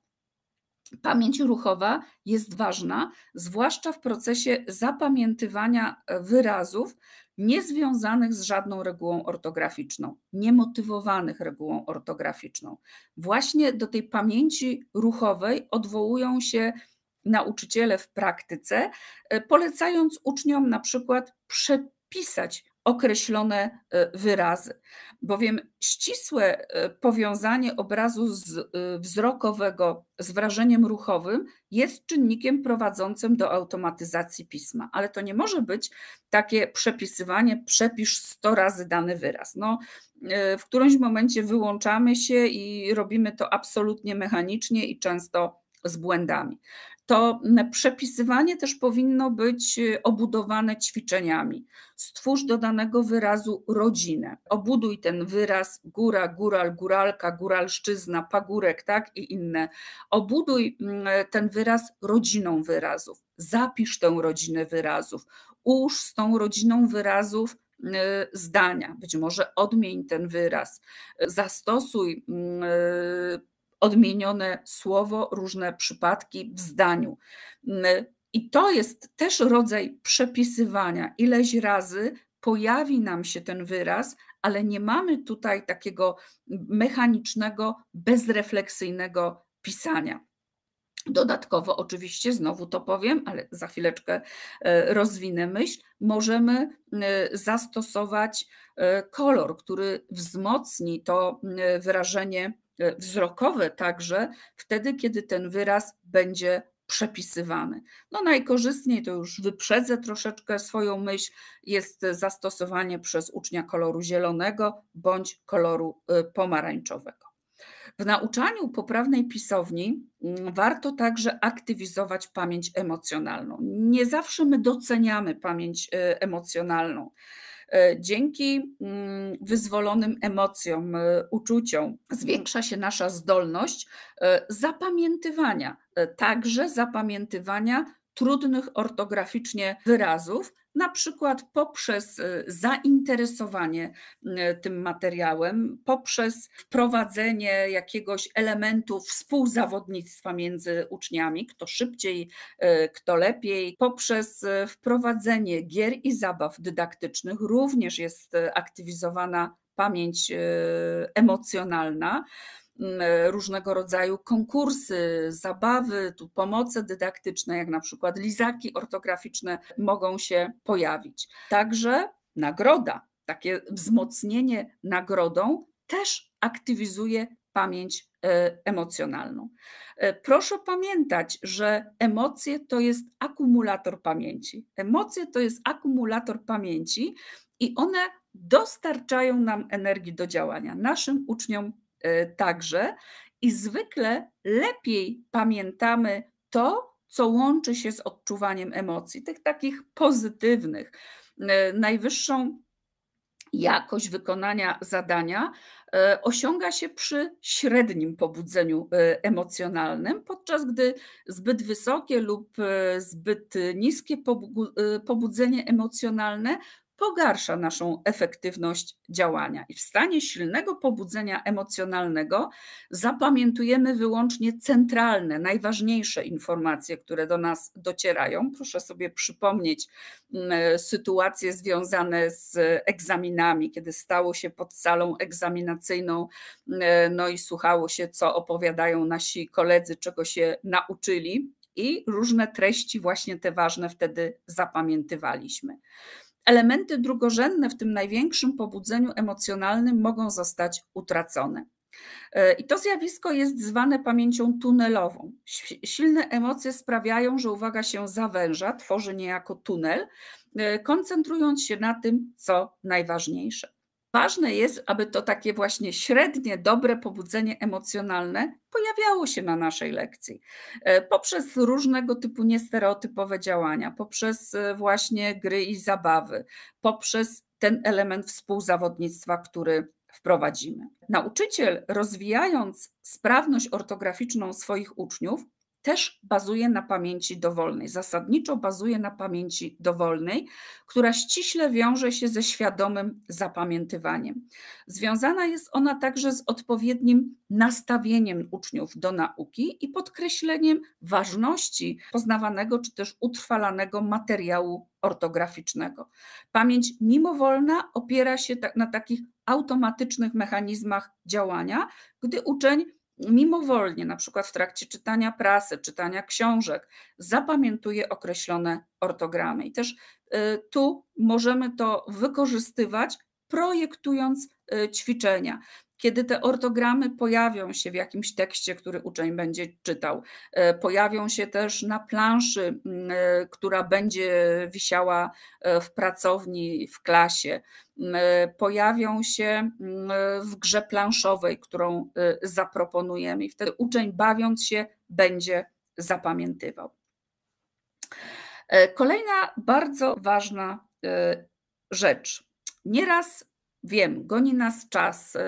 Pamięć ruchowa jest ważna, zwłaszcza w procesie zapamiętywania wyrazów niezwiązanych z żadną regułą ortograficzną, niemotywowanych regułą ortograficzną. Właśnie do tej pamięci ruchowej odwołują się nauczyciele w praktyce, e, polecając uczniom na przykład przepisać określone e, wyrazy, bowiem ścisłe e, powiązanie obrazu z e, wzrokowego z wrażeniem ruchowym jest czynnikiem prowadzącym do automatyzacji pisma, ale to nie może być takie przepisywanie, przepisz 100 razy dany wyraz. No, w którymś momencie wyłączamy się i robimy to absolutnie mechanicznie i często z błędami to przepisywanie też powinno być y, obudowane ćwiczeniami. Stwórz do danego wyrazu rodzinę. Obuduj ten wyraz góra, góral, góralka, góralszczyzna, pagórek, tak i inne. Obuduj mm, ten wyraz rodziną wyrazów. Zapisz tę rodzinę wyrazów. Ułóż z tą rodziną wyrazów y, zdania, być może odmień ten wyraz, zastosuj mm, odmienione słowo, różne przypadki w zdaniu. Mm, I to jest też rodzaj przepisywania. Ileś razy pojawi nam się ten wyraz, ale nie mamy tutaj takiego mechanicznego, bezrefleksyjnego pisania. Dodatkowo, oczywiście, znowu to powiem, ale za chwileczkę e, rozwinę myśl, możemy e, zastosować e, kolor, który wzmocni to wyrażenie E, wzrokowe także wtedy, kiedy ten wyraz będzie przepisywany. No najkorzystniej, to już wyprzedzę troszeczkę swoją myśl, jest zastosowanie przez ucznia koloru zielonego bądź koloru e, pomarańczowego. W nauczaniu poprawnej pisowni mm, warto także aktywizować pamięć emocjonalną. Nie zawsze my doceniamy pamięć e, emocjonalną. E, dzięki mm, wyzwolonym emocjom, e, uczuciom zwiększa się nasza zdolność e, zapamiętywania, także zapamiętywania trudnych ortograficznie wyrazów, na przykład poprzez y, zainteresowanie y, tym materiałem, poprzez wprowadzenie jakiegoś elementu współzawodnictwa między uczniami, kto szybciej, y, kto lepiej, poprzez wprowadzenie gier i zabaw dydaktycznych również jest aktywizowana pamięć emocjonalna. Mm, e, różnego rodzaju konkursy, zabawy, tu pomoce dydaktyczne, jak na przykład lizaki ortograficzne mogą się pojawić. Także nagroda, takie wzmocnienie nagrodą też aktywizuje pamięć e, emocjonalną. E, proszę pamiętać, że emocje to jest akumulator pamięci. Emocje to jest akumulator pamięci i one dostarczają nam energii do działania, naszym uczniom Y, także. I zwykle lepiej pamiętamy to, co łączy się z odczuwaniem emocji, tych takich pozytywnych. Y, najwyższą jakość wykonania zadania y, osiąga się przy średnim pobudzeniu emocjonalnym, podczas gdy zbyt wysokie lub zbyt niskie pobudzenie emocjonalne pogarsza naszą efektywność działania. I w stanie silnego pobudzenia emocjonalnego zapamiętujemy wyłącznie centralne, najważniejsze informacje, które do nas docierają. Proszę sobie przypomnieć mm, e, sytuacje związane z egzaminami, kiedy stało się pod salą egzaminacyjną, mm, e, no i słuchało się, co opowiadają nasi koledzy, czego się nauczyli i różne treści, właśnie te ważne, wtedy zapamiętywaliśmy elementy drugorzędne w tym największym pobudzeniu emocjonalnym mogą zostać utracone. E, I to zjawisko jest zwane pamięcią tunelową. Silne emocje sprawiają, że uwaga się zawęża, tworzy niejako tunel, e, koncentrując się na tym, co najważniejsze. Ważne jest, aby to takie właśnie średnie, dobre pobudzenie emocjonalne pojawiało się na naszej lekcji e, poprzez różnego typu niestereotypowe działania, poprzez e, właśnie gry i zabawy, poprzez ten element współzawodnictwa, który wprowadzimy. Nauczyciel, rozwijając sprawność ortograficzną swoich uczniów, też bazuje na pamięci dowolnej, zasadniczo bazuje na pamięci dowolnej, która ściśle wiąże się ze świadomym zapamiętywaniem. Związana jest ona także z odpowiednim nastawieniem uczniów do nauki i podkreśleniem ważności poznawanego czy też utrwalanego materiału ortograficznego. Pamięć mimowolna opiera się tak, na takich automatycznych mechanizmach działania, gdy uczeń mimowolnie, na przykład w trakcie czytania prasy, czytania książek, zapamiętuje określone ortogramy. I też y, tu możemy to wykorzystywać, projektując y, ćwiczenia kiedy te ortogramy pojawią się w jakimś tekście, który uczeń będzie czytał, e, pojawią się też na planszy, mm, e, która będzie wisiała e, w pracowni, w klasie, mm, pojawią się mm, w grze planszowej, którą zaproponujemy, i wtedy uczeń, bawiąc się, będzie zapamiętywał. Kolejna bardzo ważna rzecz. Nieraz Wiem, goni nas czas. Y,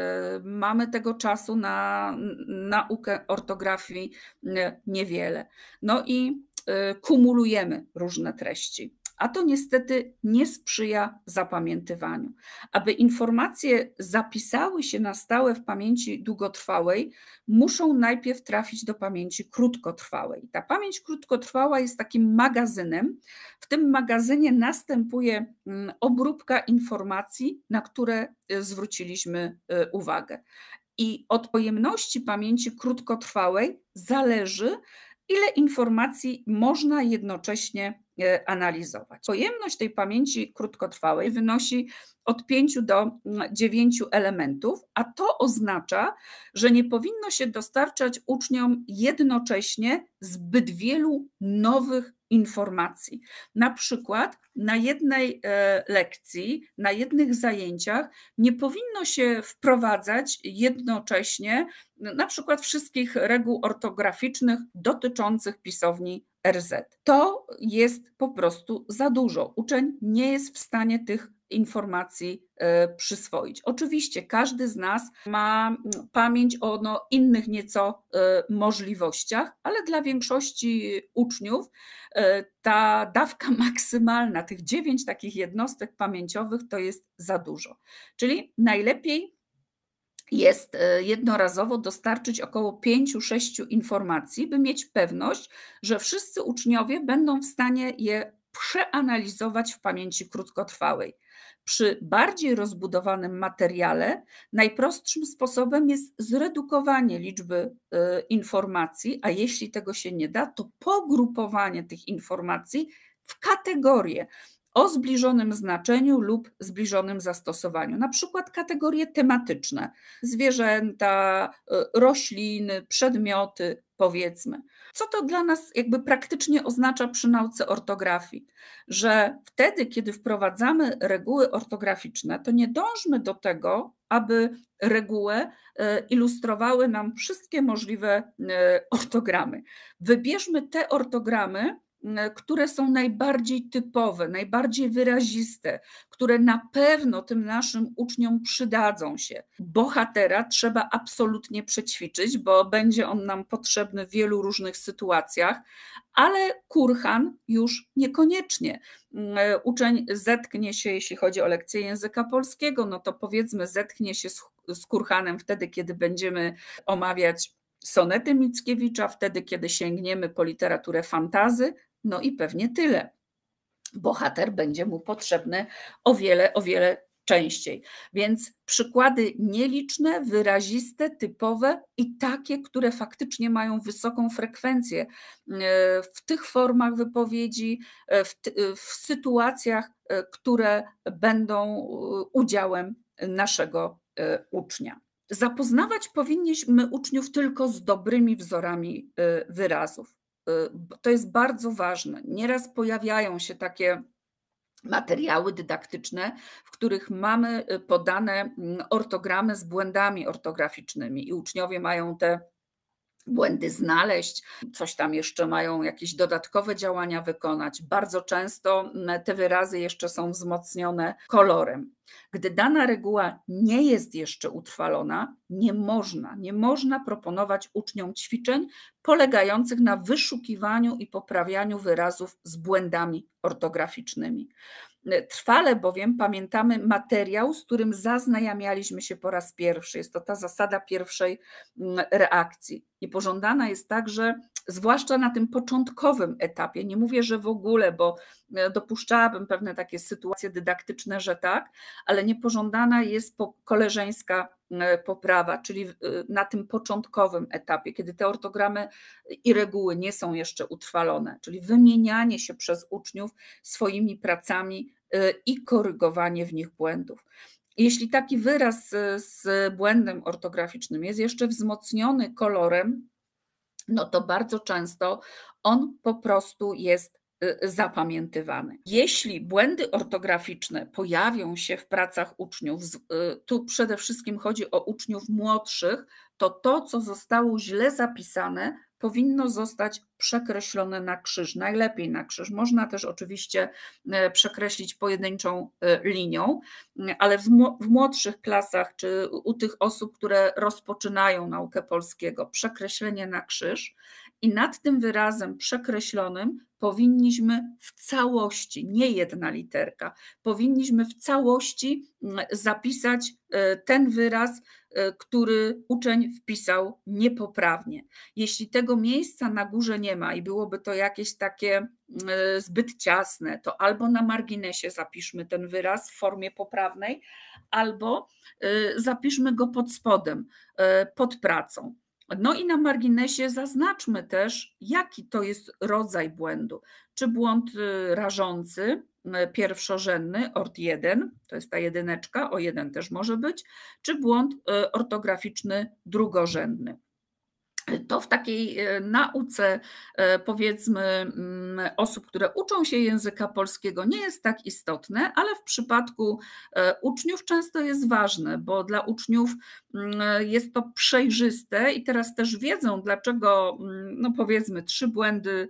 mamy tego czasu na naukę ortografii y, niewiele. No i y, kumulujemy różne treści a to niestety nie sprzyja zapamiętywaniu. Aby informacje zapisały się na stałe w pamięci długotrwałej, muszą najpierw trafić do pamięci krótkotrwałej. Ta pamięć krótkotrwała jest takim magazynem. W tym magazynie następuje mm, obróbka informacji, na które y, zwróciliśmy y, uwagę. I od pojemności pamięci krótkotrwałej zależy, ile informacji można jednocześnie E, analizować. Pojemność tej pamięci krótkotrwałej wynosi od 5 do 9 mm, elementów, a to oznacza, że nie powinno się dostarczać uczniom jednocześnie zbyt wielu nowych informacji. Na przykład na jednej e, lekcji, na jednych zajęciach nie powinno się wprowadzać jednocześnie na przykład wszystkich reguł ortograficznych dotyczących pisowni RZ. To jest po prostu za dużo. Uczeń nie jest w stanie tych informacji e, przyswoić. Oczywiście każdy z nas ma pamięć o no, innych nieco e, możliwościach, ale dla większości uczniów e, ta dawka maksymalna, tych dziewięć takich jednostek pamięciowych, to jest za dużo. Czyli najlepiej jest e, jednorazowo dostarczyć około 5-6 informacji, by mieć pewność, że wszyscy uczniowie będą w stanie je przeanalizować w pamięci krótkotrwałej. Przy bardziej rozbudowanym materiale najprostszym sposobem jest zredukowanie liczby e, informacji, a jeśli tego się nie da, to pogrupowanie tych informacji w kategorie, o zbliżonym znaczeniu lub zbliżonym zastosowaniu. Na przykład kategorie tematyczne: zwierzęta, y, rośliny, przedmioty, powiedzmy. Co to dla nas jakby praktycznie oznacza przy nauce ortografii? Że wtedy, kiedy wprowadzamy reguły ortograficzne, to nie dążmy do tego, aby reguły ilustrowały nam wszystkie możliwe y, ortogramy. Wybierzmy te ortogramy, które są najbardziej typowe, najbardziej wyraziste, które na pewno tym naszym uczniom przydadzą się. Bohatera trzeba absolutnie przećwiczyć, bo będzie on nam potrzebny w wielu różnych sytuacjach, ale kurhan już niekoniecznie. Uczeń zetknie się, jeśli chodzi o lekcję języka polskiego, no to powiedzmy zetknie się z, z kurhanem wtedy, kiedy będziemy omawiać sonety Mickiewicza, wtedy kiedy sięgniemy po literaturę fantazy, no i pewnie tyle. Bohater będzie mu potrzebny o wiele, o wiele częściej. Więc przykłady nieliczne, wyraziste, typowe i takie, które faktycznie mają wysoką frekwencję e, w tych formach wypowiedzi, e, w, e, w sytuacjach, które będą udziałem naszego ucznia. Zapoznawać powinniśmy uczniów tylko z dobrymi wzorami wyrazów. Y, to jest bardzo ważne. Nieraz pojawiają się takie materiały dydaktyczne, w których mamy y, podane mm, ortogramy z błędami ortograficznymi i uczniowie mają te błędy znaleźć, coś tam jeszcze mają jakieś dodatkowe działania wykonać. Bardzo często mm, te wyrazy jeszcze są wzmocnione kolorem. Gdy dana reguła nie jest jeszcze utrwalona, nie można, nie można proponować uczniom ćwiczeń polegających na wyszukiwaniu i poprawianiu wyrazów z błędami ortograficznymi. Y, trwale bowiem pamiętamy materiał, z którym zaznajamialiśmy się po raz pierwszy. Jest to ta zasada pierwszej mm, reakcji. I pożądana jest także zwłaszcza na tym początkowym etapie. Nie mówię, że w ogóle, bo e, dopuszczałabym pewne takie sytuacje dydaktyczne, że tak, ale niepożądana jest koleżeńska e, poprawa, czyli e, na tym początkowym etapie, kiedy te ortogramy i reguły nie są jeszcze utrwalone, czyli wymienianie się przez uczniów swoimi pracami i korygowanie w nich błędów. Jeśli taki wyraz z błędem ortograficznym jest jeszcze wzmocniony kolorem, no to bardzo często on po prostu jest y, zapamiętywany. Jeśli błędy ortograficzne pojawią się w pracach uczniów, y, tu przede wszystkim chodzi o uczniów młodszych, to to, co zostało źle zapisane, powinno zostać przekreślone na krzyż, najlepiej na krzyż. Można też oczywiście e, przekreślić pojedynczą e, linią, ale w młodszych klasach czy u tych osób, które rozpoczynają naukę polskiego, przekreślenie na krzyż i nad tym wyrazem przekreślonym powinniśmy w całości, nie jedna literka, powinniśmy w całości zapisać e, ten wyraz E, który uczeń wpisał niepoprawnie. Jeśli tego miejsca na górze nie ma i byłoby to jakieś takie mm, e, zbyt ciasne, to albo na marginesie zapiszmy ten wyraz w formie poprawnej, albo e, zapiszmy go pod spodem, pod pracą. No i na marginesie zaznaczmy też, jaki to jest rodzaj błędu. Czy błąd y, rażący, y, pierwszorzędny, ORT 1, to jest ta jedyneczka, o 1 też może być, czy błąd y, ortograficzny drugorzędny to w takiej e, nauce, e, powiedzmy, mm, osób, które uczą się języka polskiego, nie jest tak istotne, ale w przypadku e, uczniów często jest ważne, bo dla uczniów mm, jest to przejrzyste i teraz też wiedzą, dlaczego, mm, no powiedzmy, trzy błędy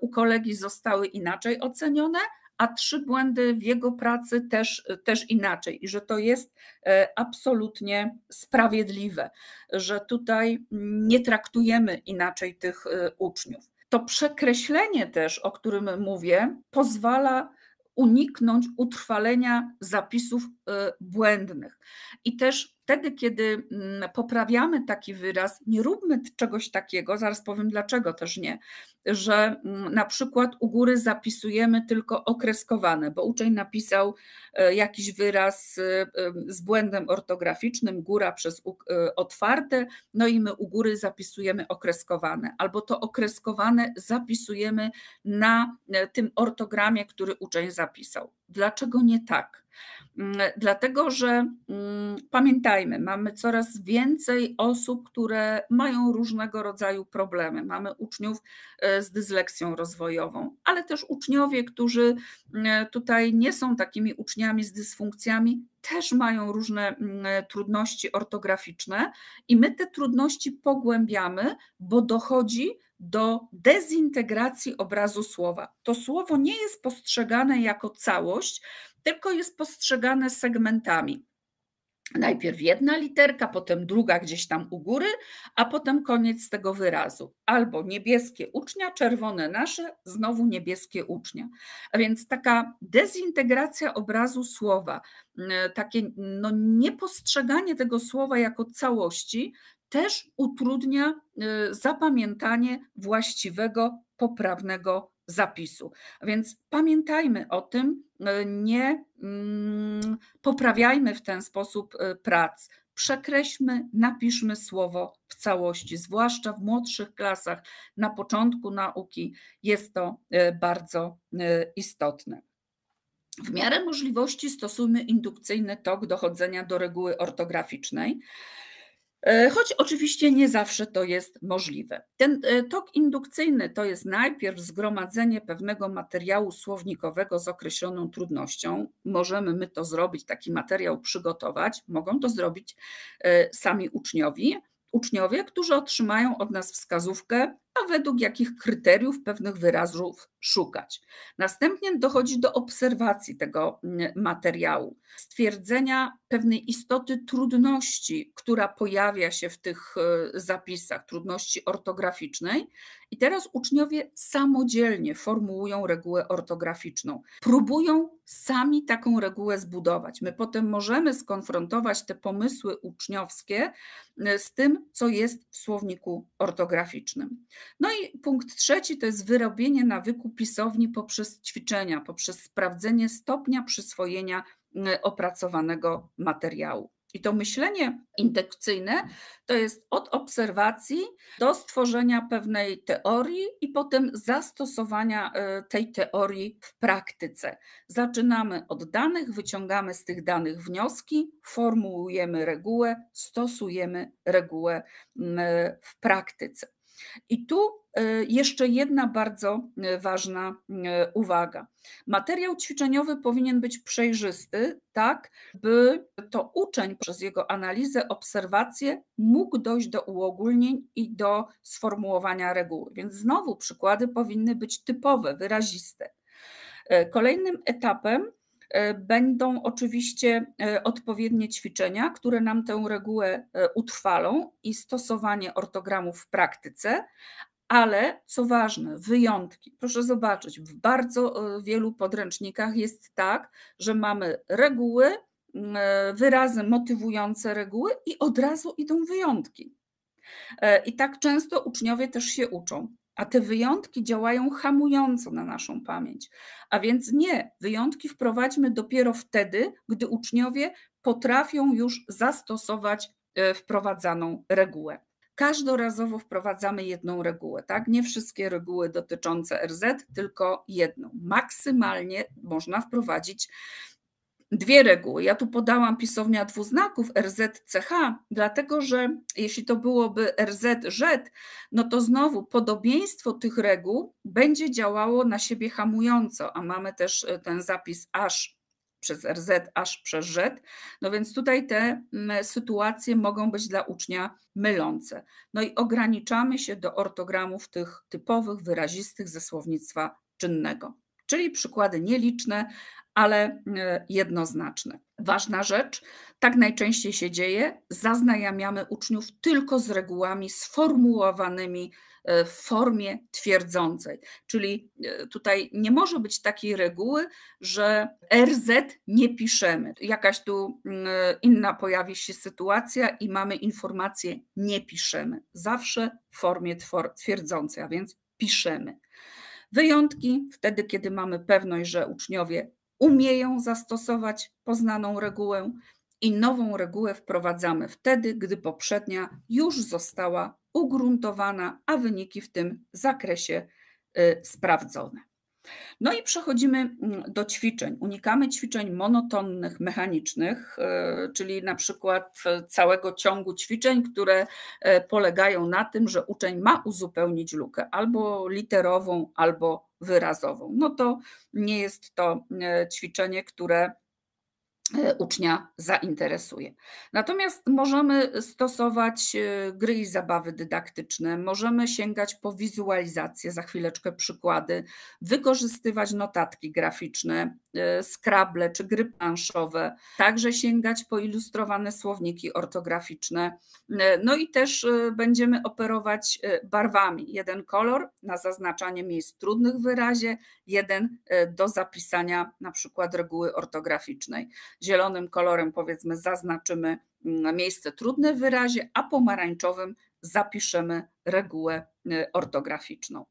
u kolegi zostały inaczej ocenione, a trzy błędy w jego pracy też, też inaczej i że to jest e, absolutnie sprawiedliwe, że tutaj nie traktujemy inaczej tych e, uczniów. To przekreślenie też, o którym mówię, pozwala uniknąć utrwalenia zapisów e, błędnych i też wtedy, kiedy mm, poprawiamy taki wyraz, nie róbmy czegoś takiego, zaraz powiem dlaczego też nie, że mm, na przykład u góry zapisujemy tylko okreskowane, bo uczeń napisał e, jakiś wyraz e, z błędem ortograficznym, góra przez e, otwarte, no i my u góry zapisujemy okreskowane, albo to okreskowane zapisujemy na tym ortogramie, który uczeń zapisał. Dlaczego nie tak? Mm, dlatego, że mm, pamiętajmy, mamy coraz więcej osób, które mają różnego rodzaju problemy. Mamy uczniów e, z dysleksją rozwojową, ale też uczniowie, którzy mm, tutaj nie są takimi uczniami z dysfunkcjami, też mają różne trudności ortograficzne i my te trudności pogłębiamy, bo dochodzi do dezintegracji obrazu słowa. To słowo nie jest postrzegane jako całość, tylko jest postrzegane segmentami. Najpierw jedna literka, potem druga gdzieś tam u góry, a potem koniec tego wyrazu. Albo niebieskie ucznia, czerwone nasze, znowu niebieskie ucznia. A więc taka dezintegracja obrazu słowa, e, takie no niepostrzeganie tego słowa jako całości, też utrudnia y, zapamiętanie właściwego, poprawnego zapisu. więc pamiętajmy o tym, y, nie mm, poprawiajmy w ten sposób y, prac. Przekreślmy, napiszmy słowo w całości, zwłaszcza w młodszych klasach, na początku nauki jest to bardzo istotne. W miarę możliwości stosujmy indukcyjny tok dochodzenia do reguły ortograficznej. E, choć oczywiście nie zawsze to jest możliwe. Ten e, tok indukcyjny to jest najpierw zgromadzenie pewnego materiału słownikowego z określoną trudnością. Możemy my to zrobić, taki materiał przygotować, mogą to zrobić e, sami uczniowie, uczniowie, którzy otrzymają od nas wskazówkę a według jakich kryteriów pewnych wyrazów szukać. Następnie dochodzi do obserwacji tego mm, materiału, stwierdzenia pewnej istoty trudności, która pojawia się w tych e, zapisach, trudności ortograficznej. I teraz uczniowie samodzielnie formułują regułę ortograficzną, próbują sami taką regułę zbudować. My potem możemy skonfrontować te pomysły uczniowskie e, z tym, co jest w słowniku ortograficznym. No i punkt trzeci to jest wyrobienie nawyku pisowni poprzez ćwiczenia, poprzez sprawdzenie stopnia przyswojenia opracowanego materiału. I to myślenie indukcyjne to jest od obserwacji do stworzenia pewnej teorii i potem zastosowania e, tej teorii w praktyce. Zaczynamy od danych, wyciągamy z tych danych wnioski, formułujemy regułę, stosujemy regułę w praktyce. I tu e, jeszcze jedna bardzo e, ważna e, uwaga. Materiał ćwiczeniowy powinien być przejrzysty, tak by to uczeń przez jego analizę, obserwacje mógł dojść do uogólnień i do sformułowania reguły. Więc znowu przykłady powinny być typowe, wyraziste. Kolejnym etapem E, będą oczywiście e, odpowiednie ćwiczenia, które nam tę regułę e, utrwalą i stosowanie ortogramów w praktyce, ale co ważne, wyjątki. Proszę zobaczyć, w bardzo wielu podręcznikach jest tak, że mamy reguły, wyrazy motywujące reguły i od razu idą wyjątki. I tak często uczniowie też się uczą. A te wyjątki działają hamująco na naszą pamięć. A więc nie, wyjątki wprowadźmy dopiero wtedy, gdy uczniowie potrafią już zastosować e, wprowadzaną regułę. Każdorazowo wprowadzamy jedną regułę, tak? Nie wszystkie reguły dotyczące RZ, tylko jedną. Maksymalnie można wprowadzić dwie reguły. Ja tu podałam pisownia dwuznaków RZCH, dlatego że jeśli to byłoby RZZ, no to znowu podobieństwo tych reguł będzie działało na siebie hamująco, a mamy też e, ten zapis aż przez RZ aż przez Z. No więc tutaj te sytuacje mogą być dla ucznia mylące. No i ograniczamy się do ortogramów tych typowych, wyrazistych ze słownictwa czynnego. Czyli przykłady nieliczne, ale e, jednoznaczny. Ważna rzecz, tak najczęściej się dzieje, zaznajamiamy uczniów tylko z regułami sformułowanymi e, w formie twierdzącej. Czyli e, tutaj nie może być takiej reguły, że RZ nie piszemy. Jakaś tu inna pojawi się sytuacja i mamy informację nie piszemy. Zawsze w formie twierdzącej, a więc piszemy. Wyjątki wtedy, kiedy mamy pewność, że uczniowie umieją zastosować poznaną regułę i nową regułę wprowadzamy wtedy, gdy poprzednia już została ugruntowana, a wyniki w tym zakresie y, sprawdzone. No i przechodzimy mm, do ćwiczeń. Unikamy ćwiczeń monotonnych, mechanicznych, e, czyli na przykład e, całego ciągu ćwiczeń, które e, polegają na tym, że uczeń ma uzupełnić lukę albo literową, albo wyrazową. No to nie jest to ćwiczenie, które E, ucznia zainteresuje. Natomiast możemy stosować e, gry i zabawy dydaktyczne, możemy sięgać po wizualizacje, za chwileczkę przykłady, wykorzystywać notatki graficzne, e, skrable czy gry planszowe, także sięgać po ilustrowane słowniki ortograficzne. No i też będziemy operować barwami. Jeden kolor na zaznaczanie miejsc trudnych w wyrazie, jeden do zapisania na przykład reguły ortograficznej. Zielonym kolorem powiedzmy zaznaczymy mm, miejsce trudne w wyrazie, a pomarańczowym zapiszemy regułę y, ortograficzną.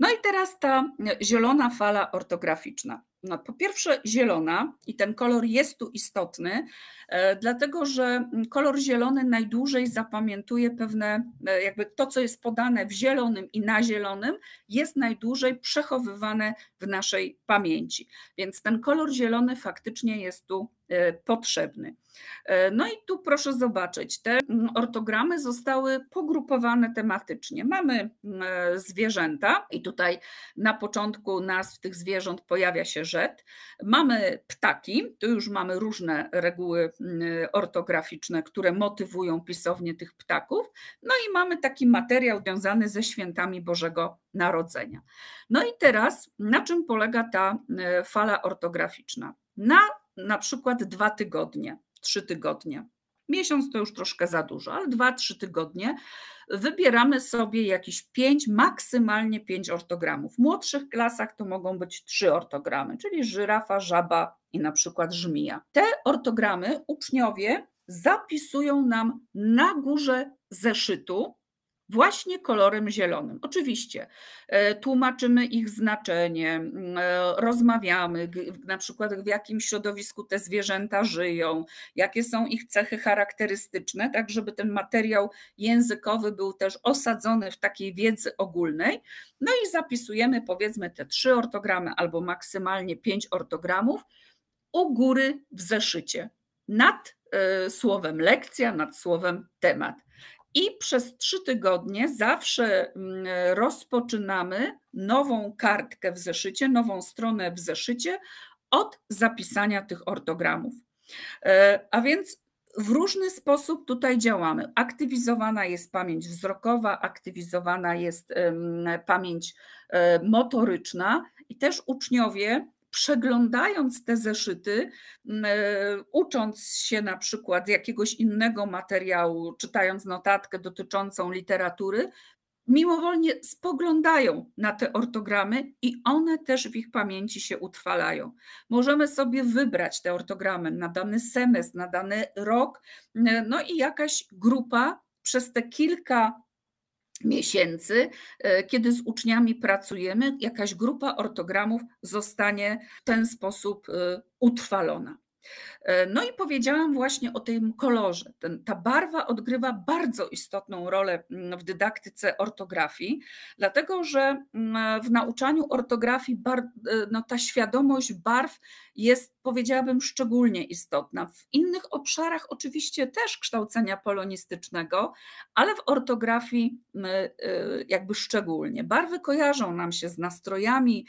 No i teraz ta y, zielona fala ortograficzna. No, po pierwsze, zielona i ten kolor jest tu istotny, E, dlatego że mm, kolor zielony najdłużej zapamiętuje pewne, e, jakby to, co jest podane w zielonym i na zielonym, jest najdłużej przechowywane w naszej pamięci. Więc ten kolor zielony faktycznie jest tu e, potrzebny. No i tu proszę zobaczyć, te mm, ortogramy zostały pogrupowane tematycznie. Mamy mm, zwierzęta i tutaj na początku nazw tych zwierząt pojawia się rzet. Mamy ptaki, tu już mamy różne reguły Mm, ortograficzne, które motywują pisownie tych ptaków. No i mamy taki materiał związany ze świętami Bożego Narodzenia. No i teraz na czym polega ta e, fala ortograficzna? Na na przykład dwa tygodnie, trzy tygodnie. Miesiąc to już troszkę za dużo, ale dwa, trzy tygodnie wybieramy sobie jakieś pięć, maksymalnie pięć ortogramów. W młodszych klasach to mogą być trzy ortogramy, czyli żyrafa, żaba, i na przykład żmija. Te ortogramy uczniowie zapisują nam na górze zeszytu właśnie kolorem zielonym. Oczywiście e, tłumaczymy ich znaczenie, mm, e, rozmawiamy, na przykład w jakim środowisku te zwierzęta żyją, jakie są ich cechy charakterystyczne, tak żeby ten materiał językowy był też osadzony w takiej wiedzy ogólnej. No i zapisujemy powiedzmy te trzy ortogramy albo maksymalnie pięć ortogramów u góry w zeszycie, nad e, słowem lekcja, nad słowem temat. I przez trzy tygodnie zawsze mm, rozpoczynamy nową kartkę w zeszycie, nową stronę w zeszycie od zapisania tych ortogramów. E, a więc w różny sposób tutaj działamy. Aktywizowana jest pamięć wzrokowa, aktywizowana jest pamięć e, motoryczna i też uczniowie przeglądając te zeszyty, mm, e, ucząc się na przykład jakiegoś innego materiału, czytając notatkę dotyczącą literatury, mimowolnie spoglądają na te ortogramy i one też w ich pamięci się utrwalają. Możemy sobie wybrać te ortogramy na dany semestr, na dany rok, e, no i jakaś grupa przez te kilka miesięcy, e, kiedy z uczniami pracujemy, jakaś grupa ortogramów zostanie w ten sposób e, utrwalona. E, no i powiedziałam właśnie o tym kolorze. Ten, ta barwa odgrywa bardzo istotną rolę mm, w dydaktyce ortografii, dlatego że mm, w nauczaniu ortografii bar, e, no, ta świadomość barw jest, powiedziałabym, szczególnie istotna. W innych obszarach oczywiście też kształcenia polonistycznego, ale w ortografii mm, e, jakby szczególnie. Barwy kojarzą nam się z nastrojami,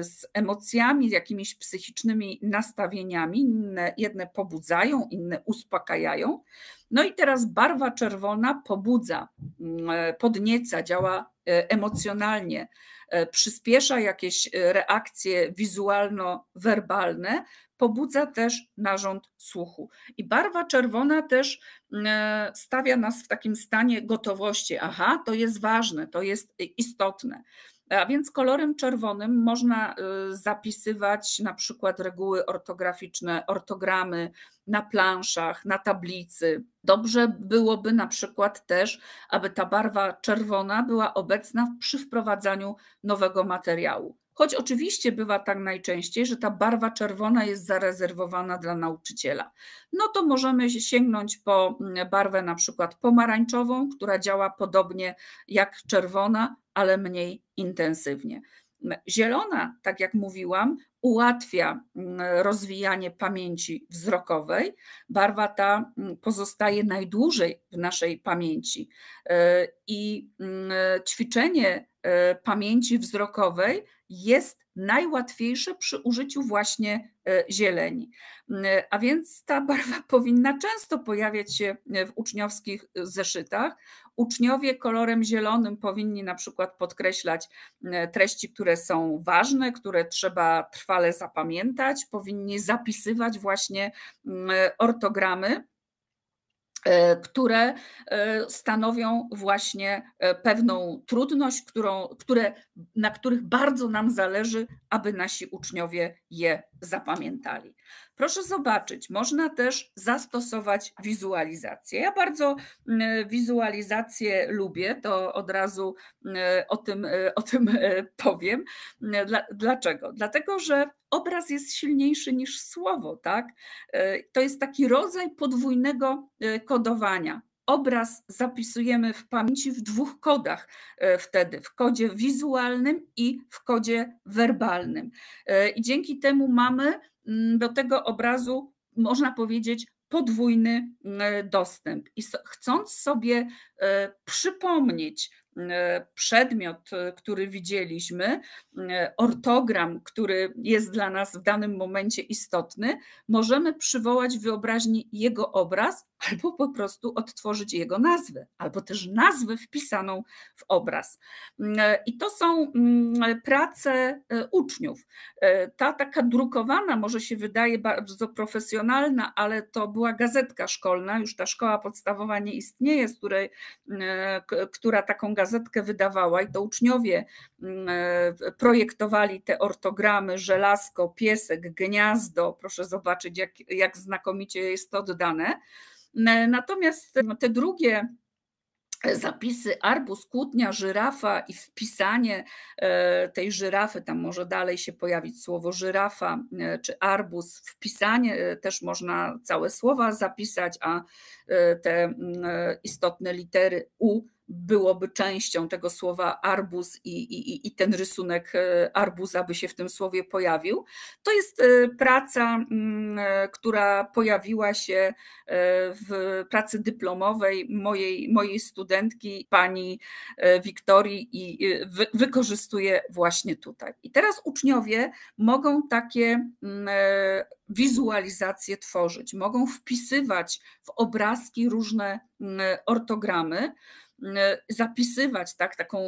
z emocjami, z jakimiś psychicznymi nastawieniami inne, jedne pobudzają, inne uspokajają. No i teraz barwa czerwona pobudza, mm, e, podnieca, działa e, emocjonalnie, e, przyspiesza jakieś reakcje wizualno-werbalne, pobudza też narząd słuchu. I barwa czerwona też E, stawia nas w takim stanie gotowości. Aha, to jest ważne, to jest istotne. A więc kolorem czerwonym można e, zapisywać na przykład reguły ortograficzne, ortogramy na planszach, na tablicy. Dobrze byłoby na przykład też, aby ta barwa czerwona była obecna przy wprowadzaniu nowego materiału. Choć oczywiście bywa tak najczęściej, że ta barwa czerwona jest zarezerwowana dla nauczyciela. No to możemy sięgnąć po mm, barwę na przykład pomarańczową, która działa podobnie jak czerwona, ale mniej intensywnie. Zielona, tak jak mówiłam, ułatwia mm, rozwijanie pamięci wzrokowej. Barwa ta mm, pozostaje najdłużej w naszej pamięci e, i ćwiczenie E, pamięci wzrokowej jest najłatwiejsze przy użyciu właśnie e, zieleni. Mm, e, a więc ta barwa powinna często pojawiać się w uczniowskich zeszytach. Uczniowie kolorem zielonym powinni na przykład podkreślać treści, które są ważne, które trzeba trwale zapamiętać, powinni zapisywać właśnie mm, ortogramy. E, które e, stanowią właśnie e, pewną trudność, którą, które, na których bardzo nam zależy, aby nasi uczniowie je zapamiętali. Proszę zobaczyć, można też zastosować wizualizację. Ja bardzo wizualizację lubię, to od razu o tym, o tym powiem. Dlaczego? Dlatego, że obraz jest silniejszy niż słowo, tak? E, to jest taki rodzaj podwójnego e, kodowania. Obraz zapisujemy w pamięci w dwóch kodach e, wtedy, w kodzie wizualnym i w kodzie werbalnym. I dzięki temu mamy mm, do tego obrazu, można powiedzieć, podwójny mm, dostęp. I chcąc sobie przypomnieć E, przedmiot, e, który widzieliśmy, e, ortogram, który jest dla nas w danym momencie istotny, możemy przywołać w wyobraźni jego obraz albo po prostu odtworzyć jego nazwę, albo też nazwę wpisaną w obraz. I to są mm, prace uczniów. Ta taka drukowana może się wydaje bardzo profesjonalna, ale to była gazetka szkolna, już ta szkoła podstawowa nie istnieje, z której, która taką gazetę gazetkę wydawała i to uczniowie mm, e, projektowali te ortogramy żelazko, piesek, gniazdo. Proszę zobaczyć, jak, jak znakomicie jest to oddane. Mm, e, natomiast no, te drugie e, zapisy arbus, kłótnia, żyrafa i wpisanie tej żyrafy, tam może dalej się pojawić słowo żyrafa czy arbus, wpisanie też można całe słowa zapisać, a te mm, istotne litery u byłoby częścią tego słowa arbuz i, i, i ten rysunek e, arbuza by się w tym słowie pojawił. To jest e, praca, mm, e, która pojawiła się w pracy dyplomowej mojej, mojej studentki, pani Wiktorii, i wy, wykorzystuję właśnie tutaj. I teraz uczniowie mogą takie mm, wizualizacje tworzyć, mogą wpisywać w obrazki różne mm, ortogramy. E, zapisywać tak, taką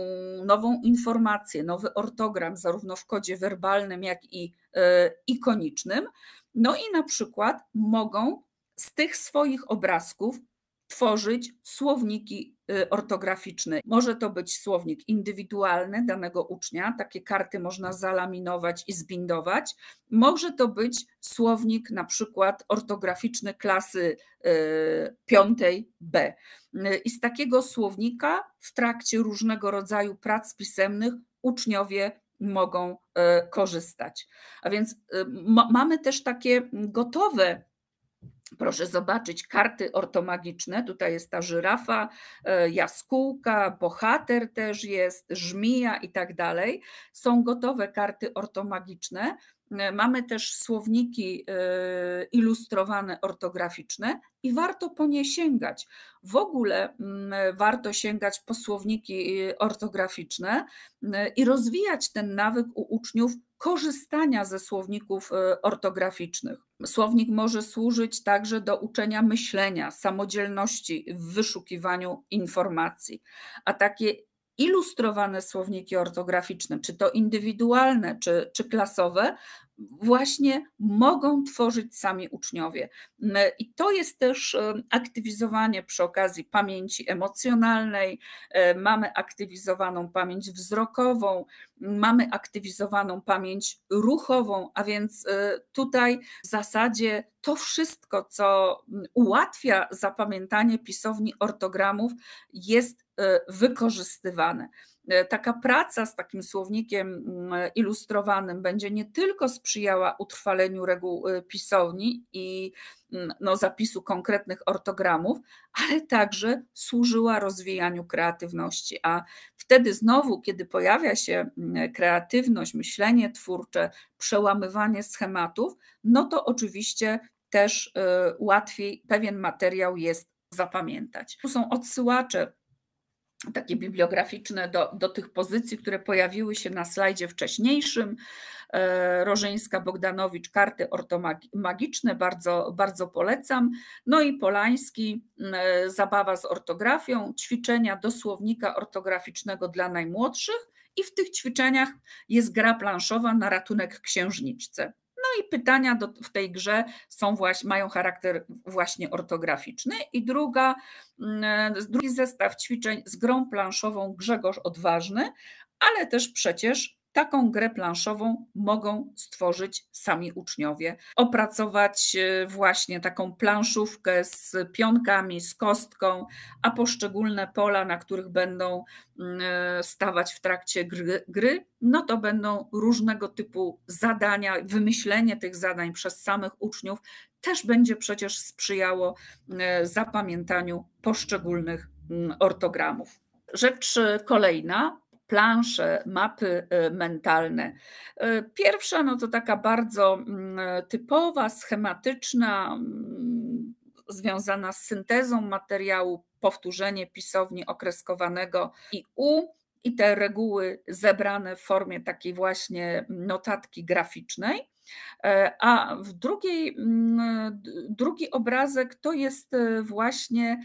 nową informację, nowy ortogram, zarówno w kodzie werbalnym, jak i e, ikonicznym. No i na przykład mogą z tych swoich obrazków tworzyć słowniki Y, ortograficzny. Może to być słownik indywidualny danego ucznia, takie karty można zalaminować i zbindować. Może to być słownik na przykład ortograficzny klasy 5B. Y, y, I z takiego słownika w trakcie różnego rodzaju prac pisemnych uczniowie mogą korzystać. A więc mamy też takie gotowe Proszę zobaczyć karty ortomagiczne. Tutaj jest ta żyrafa, e, jaskółka, bohater też jest, żmija i tak dalej. Są gotowe karty ortomagiczne. E, mamy też słowniki e, ilustrowane, ortograficzne i warto po nie sięgać. W ogóle mm, warto sięgać po słowniki ortograficzne i rozwijać ten nawyk u uczniów korzystania ze słowników ortograficznych. Słownik może służyć także do uczenia myślenia, samodzielności w wyszukiwaniu informacji, a takie ilustrowane słowniki ortograficzne, czy to indywidualne, czy, czy klasowe, właśnie mogą tworzyć sami uczniowie. Mm, I to jest też e, aktywizowanie przy okazji pamięci emocjonalnej, e, mamy aktywizowaną pamięć wzrokową, mamy aktywizowaną pamięć ruchową, a więc e, tutaj w zasadzie to wszystko, co mm, ułatwia zapamiętanie pisowni ortogramów, jest wykorzystywane. E, taka praca z takim słownikiem mm, e, ilustrowanym będzie nie tylko sprzyjała utrwaleniu reguł e, pisowni i mm, no, zapisu konkretnych ortogramów, ale także służyła rozwijaniu kreatywności. A wtedy znowu, kiedy pojawia się mm, kreatywność, myślenie twórcze, przełamywanie schematów, no to oczywiście też łatwiej pewien materiał jest zapamiętać. Tu są odsyłacze takie bibliograficzne do, do tych pozycji, które pojawiły się na slajdzie wcześniejszym. E, Rożeńska, Bogdanowicz, karty ortomagiczne, bardzo, bardzo polecam. No i Polański, e, zabawa z ortografią, ćwiczenia do słownika ortograficznego dla najmłodszych i w tych ćwiczeniach jest gra planszowa na ratunek księżniczce. No i pytania do, w tej grze są właśnie, mają charakter właśnie ortograficzny. I druga, mm, drugi zestaw ćwiczeń z grą planszową Grzegorz Odważny, ale też przecież taką grę planszową mogą stworzyć sami uczniowie. Opracować e, właśnie taką planszówkę z pionkami, z kostką, a poszczególne pola, na których będą mm, e, stawać w trakcie gry, gry no to będą różnego typu zadania, wymyślenie tych zadań przez samych uczniów też będzie przecież sprzyjało mm, e, zapamiętaniu poszczególnych mm, ortogramów. Rzecz kolejna, plansze, mapy e, mentalne. E, pierwsza no to taka bardzo mm, e, typowa, schematyczna, mm, związana z syntezą materiału, powtórzenie pisowni okreskowanego i u i te reguły zebrane w formie takiej właśnie notatki graficznej. A w drugiej, mm, drugi obrazek to jest właśnie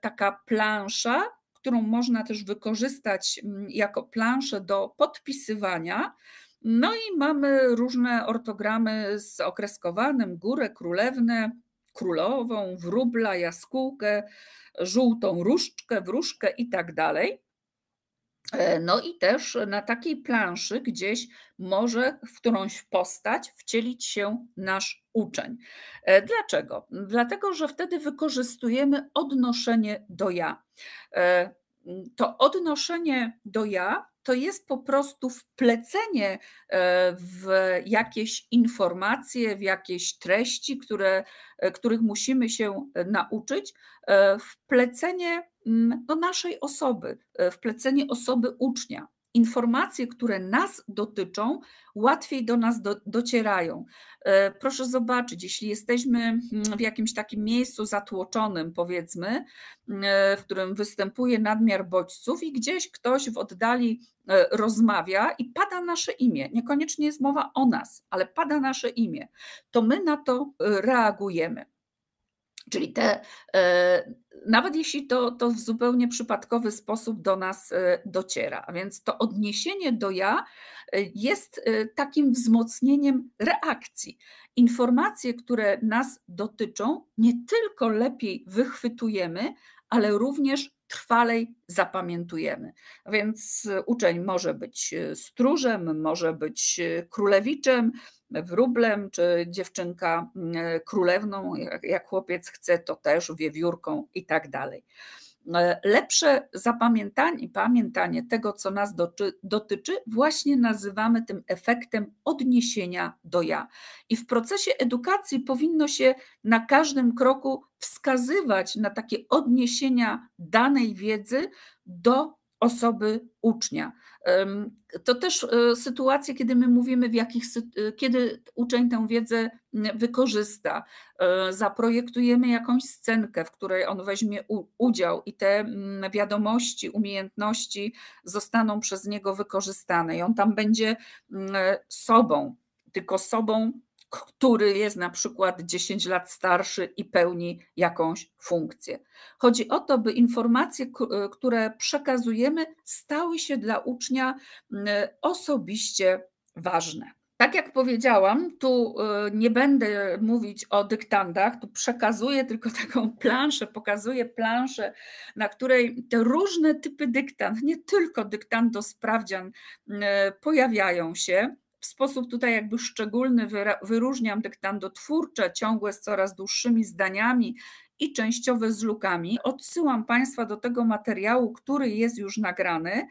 taka plansza, którą można też wykorzystać mm, jako planszę do podpisywania. No i mamy różne ortogramy z okreskowanym, górę, królewne, królową, wróbla, jaskółkę, żółtą różdżkę, wróżkę i tak dalej. E, no i też na takiej planszy gdzieś może w którąś postać wcielić się nasz uczeń. E, dlaczego? Dlatego, że wtedy wykorzystujemy odnoszenie do ja. E, to odnoszenie do ja to jest po prostu wplecenie w jakieś informacje, w jakieś treści, które, których musimy się nauczyć, wplecenie no, naszej osoby, e, wplecenie osoby ucznia. Informacje, które nas dotyczą, łatwiej do nas do, docierają. E, proszę zobaczyć, jeśli jesteśmy mm, w jakimś takim miejscu zatłoczonym, powiedzmy, mm, e, w którym występuje nadmiar bodźców i gdzieś ktoś w oddali rozmawia i pada nasze imię, niekoniecznie jest mowa o nas, ale pada nasze imię, to my na to reagujemy. Czyli te, e, nawet jeśli to, to w zupełnie przypadkowy sposób do nas e, dociera, a więc to odniesienie do ja e, jest takim wzmocnieniem reakcji. Informacje, które nas dotyczą, nie tylko lepiej wychwytujemy, ale również trwalej zapamiętujemy. Więc y, uczeń może być y, stróżem, może być y, królewiczem, wróblem, czy dziewczynka mm, e, królewną, jak chłopiec chce, to też wiewiórką i tak dalej. E, lepsze zapamiętanie, pamiętanie tego, co nas dotyczy, właśnie nazywamy tym efektem odniesienia do ja. I w procesie edukacji powinno się na każdym kroku wskazywać na takie odniesienia danej wiedzy do osoby ucznia. To też e, sytuacje, kiedy my mówimy, w jakich, e, kiedy uczeń tę wiedzę wykorzysta. E, zaprojektujemy jakąś scenkę, w której on weźmie udział i te wiadomości, umiejętności zostaną przez niego wykorzystane. I on tam będzie sobą, tylko sobą który jest na przykład 10 lat starszy i pełni jakąś funkcję. Chodzi o to, by informacje, e, które przekazujemy, stały się dla ucznia osobiście ważne. Tak jak powiedziałam, tu e, nie będę mówić o dyktandach, tu przekazuję tylko taką planszę, pokazuję planszę, na której te różne typy dyktant, nie tylko do sprawdzian, e, pojawiają się. W sposób tutaj jakby szczególny wyróżniam dyktando twórcze, ciągłe z coraz dłuższymi zdaniami i częściowe z lukami. Odsyłam Państwa do tego materiału, który jest już nagrany.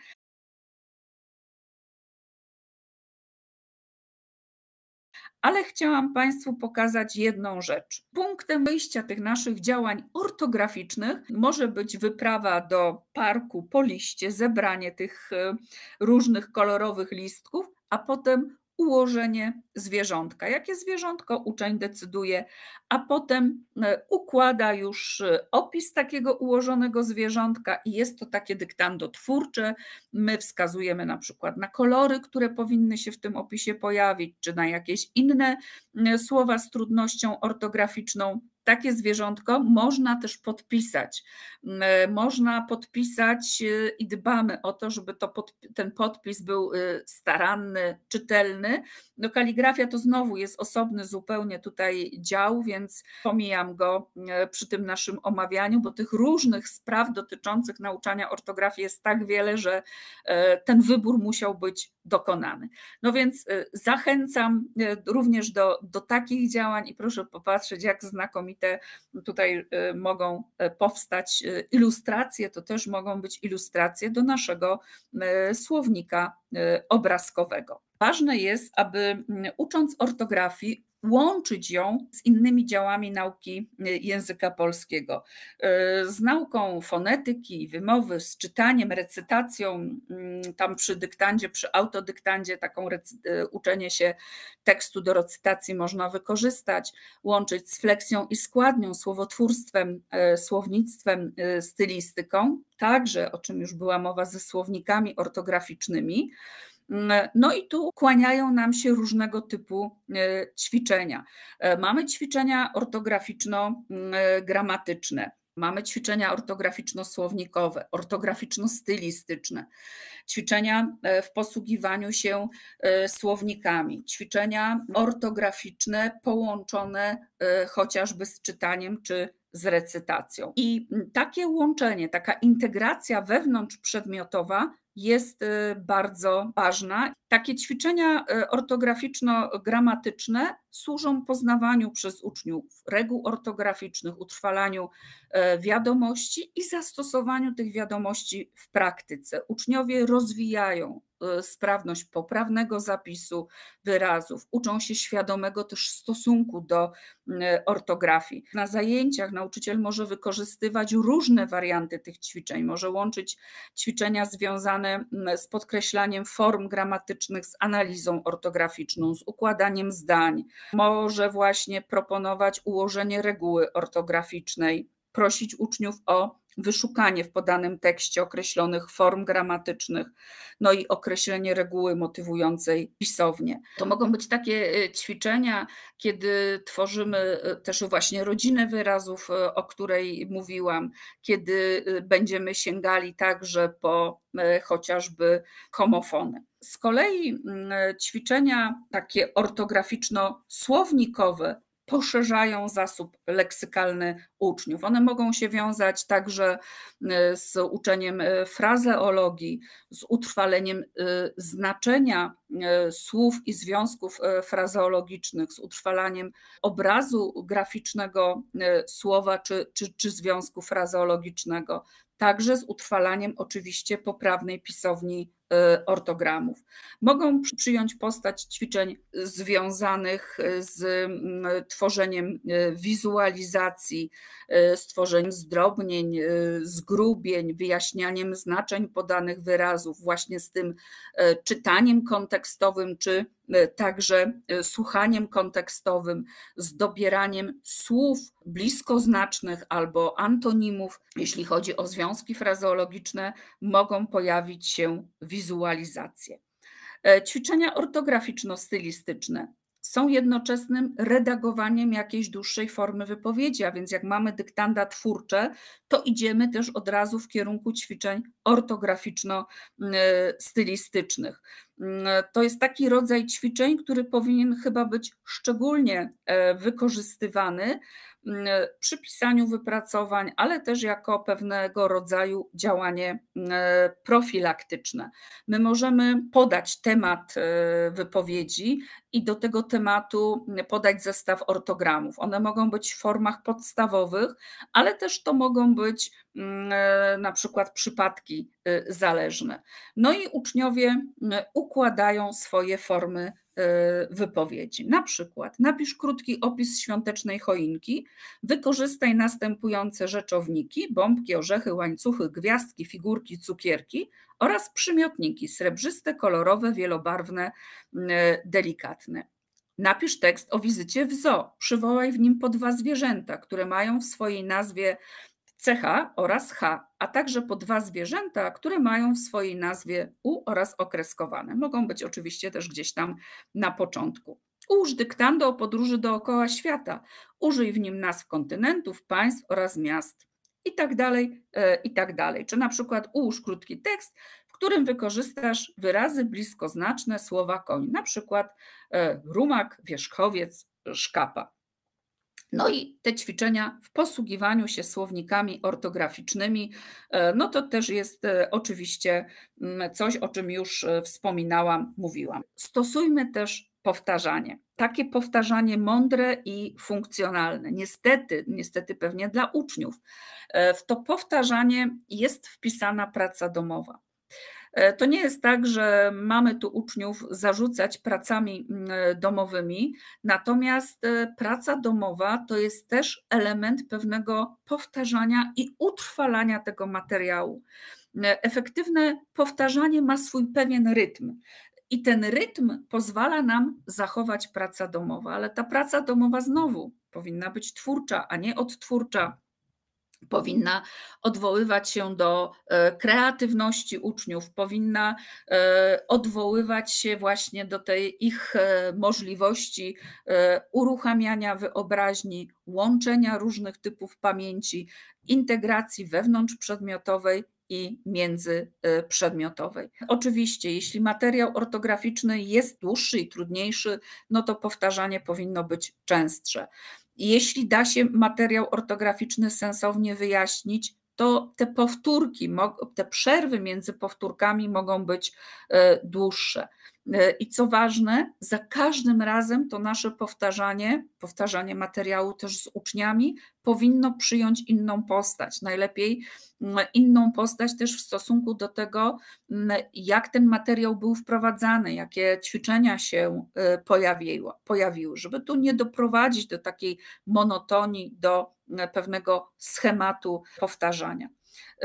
ale chciałam Państwu pokazać jedną rzecz. Punktem wyjścia tych naszych działań ortograficznych może być wyprawa do parku po liście, zebranie tych y, różnych kolorowych listków, a potem ułożenie zwierzątka. Jakie zwierzątko uczeń decyduje, a potem e, układa już e, opis takiego ułożonego zwierzątka i jest to takie dyktando twórcze. My wskazujemy na przykład na kolory, które powinny się w tym opisie pojawić, czy na jakieś inne e, słowa z trudnością ortograficzną takie zwierzątko można też podpisać. Mm, e, można podpisać e, i dbamy o to, żeby to pod, ten podpis był e, staranny, czytelny. No, kaligrafia to znowu jest osobny zupełnie tutaj dział, więc pomijam go przy tym naszym omawianiu, bo tych różnych spraw dotyczących nauczania ortografii jest tak wiele, że ten wybór musiał być dokonany. No więc y, zachęcam y, również do, do takich działań i proszę popatrzeć, jak znakomite tutaj y, mogą powstać ilustracje, to też mogą być ilustracje do naszego słownika obrazkowego. Ważne jest, aby mm, ucząc ortografii, łączyć ją z innymi działami nauki y, języka polskiego. Y, z nauką fonetyki, wymowy, z czytaniem, recytacją, mm, tam przy dyktandzie, przy autodyktandzie, taką y, uczenie się tekstu do recytacji można wykorzystać, łączyć z fleksją i składnią, słowotwórstwem, słownictwem, stylistyką, także o czym już była mowa ze słownikami ortograficznymi. E, no i tu kłaniają nam się różnego typu e, ćwiczenia. E, mamy ćwiczenia ortograficzno-gramatyczne. Mamy ćwiczenia ortograficzno-słownikowe, ortograficzno-stylistyczne, ćwiczenia w posługiwaniu się słownikami, ćwiczenia ortograficzne połączone chociażby z czytaniem czy z recytacją. I takie łączenie, taka integracja wewnątrzprzedmiotowa jest y, bardzo ważna. Takie ćwiczenia y, ortograficzno-gramatyczne służą poznawaniu przez uczniów reguł ortograficznych, utrwalaniu y, wiadomości i zastosowaniu tych wiadomości w praktyce. Uczniowie rozwijają Y, sprawność poprawnego zapisu wyrazów, uczą się świadomego też stosunku do y, ortografii. Na zajęciach nauczyciel może wykorzystywać różne warianty tych ćwiczeń, może łączyć ćwiczenia związane z podkreślaniem form gramatycznych, z analizą ortograficzną, z układaniem zdań, może właśnie proponować ułożenie reguły ortograficznej prosić uczniów o wyszukanie w podanym tekście określonych form gramatycznych, no i określenie reguły motywującej pisownię. To mogą być takie e, ćwiczenia, kiedy tworzymy e, też właśnie rodzinę wyrazów, e, o której mówiłam, kiedy będziemy sięgali także po chociażby homofony. Z kolei mm, ćwiczenia takie ortograficzno-słownikowe poszerzają zasób leksykalny uczniów. One mogą się wiązać także y, z uczeniem y, frazeologii, z utrwaleniem y, znaczenia słów i związków frazeologicznych, z utrwalaniem obrazu graficznego słowa czy, czy, czy związku frazeologicznego, także z utrwalaniem oczywiście poprawnej pisowni E, ortogramów. Mogą przyjąć postać ćwiczeń związanych e, z tworzeniem e, wizualizacji, stworzeniem zdrobnień, zgrubień, wyjaśnianiem znaczeń podanych wyrazów, właśnie z tym czytaniem kontekstowym czy także słuchaniem kontekstowym, z dobieraniem słów bliskoznacznych albo antonimów. Jeśli chodzi o związki frazeologiczne, mogą pojawić się wizualizacje wizualizację. E, ćwiczenia ortograficzno-stylistyczne są jednoczesnym redagowaniem jakiejś dłuższej formy wypowiedzi, a więc jak mamy dyktanda twórcze, to idziemy też od razu w kierunku ćwiczeń ortograficzno-stylistycznych. Mm, e, to jest taki rodzaj ćwiczeń, który powinien chyba być szczególnie e, wykorzystywany, Mm, przy pisaniu wypracowań, ale też jako pewnego rodzaju działanie mm, profilaktyczne. My możemy podać temat e, wypowiedzi i do tego tematu podać zestaw ortogramów. One mogą być w formach podstawowych, ale też to mogą być mm, e, na przykład przypadki e, zależne. No i uczniowie układają swoje formy Y, wypowiedzi. Na przykład napisz krótki opis świątecznej choinki, wykorzystaj następujące rzeczowniki, bombki, orzechy, łańcuchy, gwiazdki, figurki, cukierki oraz przymiotniki srebrzyste, kolorowe, wielobarwne, y, delikatne. Napisz tekst o wizycie w zoo. Przywołaj w nim po dwa zwierzęta, które mają w swojej nazwie CH oraz H, a także po dwa zwierzęta, które mają w swojej nazwie U oraz okreskowane. Mogą być oczywiście też gdzieś tam na początku. Ułóż dyktando o podróży dookoła świata. Użyj w nim nazw kontynentów, państw oraz miast i tak dalej, e, i tak dalej. Czy na przykład ułóż krótki tekst, w którym wykorzystasz wyrazy bliskoznaczne słowa koń, na przykład e, rumak, wierzchowiec, szkapa. No i te ćwiczenia w posługiwaniu się słownikami ortograficznymi, e, no to też jest e, oczywiście mm, coś, o czym już e, wspominałam, mówiłam. Stosujmy też powtarzanie. Takie powtarzanie mądre i funkcjonalne. Niestety, niestety pewnie dla uczniów, w to powtarzanie jest wpisana praca domowa. E, to nie jest tak, że mamy tu uczniów zarzucać pracami mm, e, domowymi, natomiast e, praca domowa to jest też element pewnego powtarzania i utrwalania tego materiału. Efektywne powtarzanie ma swój pewien rytm. I ten rytm pozwala nam zachować praca domowa, ale ta praca domowa znowu powinna być twórcza, a nie odtwórcza powinna odwoływać się do e, kreatywności uczniów, powinna e, odwoływać się właśnie do tej ich e, możliwości uruchamiania wyobraźni, łączenia różnych typów pamięci, integracji wewnątrzprzedmiotowej i międzyprzedmiotowej. Oczywiście, jeśli materiał ortograficzny jest dłuższy i trudniejszy, no to powtarzanie powinno być częstsze. Jeśli da się materiał ortograficzny sensownie wyjaśnić, to te powtórki, te przerwy między powtórkami mogą być e, dłuższe. E, I co ważne, za każdym razem to nasze powtarzanie, powtarzanie materiału też z uczniami, powinno przyjąć inną postać. Najlepiej mm, inną postać też w stosunku do tego, mm, jak ten materiał był wprowadzany, jakie ćwiczenia się e, pojawiły, pojawiły żeby tu nie doprowadzić do takiej monotonii, do mm, pewnego schematu powtarzania.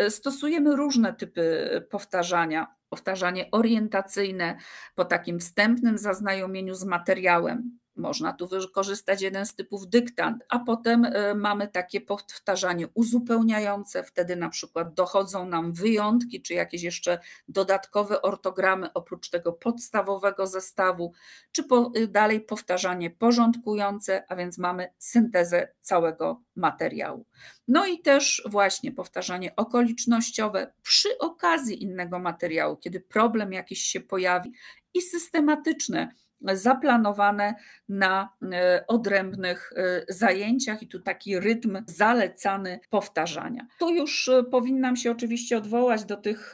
Stosujemy różne typy powtarzania. Powtarzanie orientacyjne po takim wstępnym zaznajomieniu z materiałem, można tu wykorzystać jeden z typów dyktant, a potem e, mamy takie powtarzanie uzupełniające, wtedy na przykład dochodzą nam wyjątki czy jakieś jeszcze dodatkowe ortogramy oprócz tego podstawowego zestawu, czy po, y, dalej powtarzanie porządkujące, a więc mamy syntezę całego materiału. No i też właśnie powtarzanie okolicznościowe przy okazji innego materiału, kiedy problem jakiś się pojawi i systematyczne zaplanowane na e, odrębnych e, zajęciach i tu taki rytm zalecany powtarzania. Tu już e, powinnam się oczywiście odwołać do tych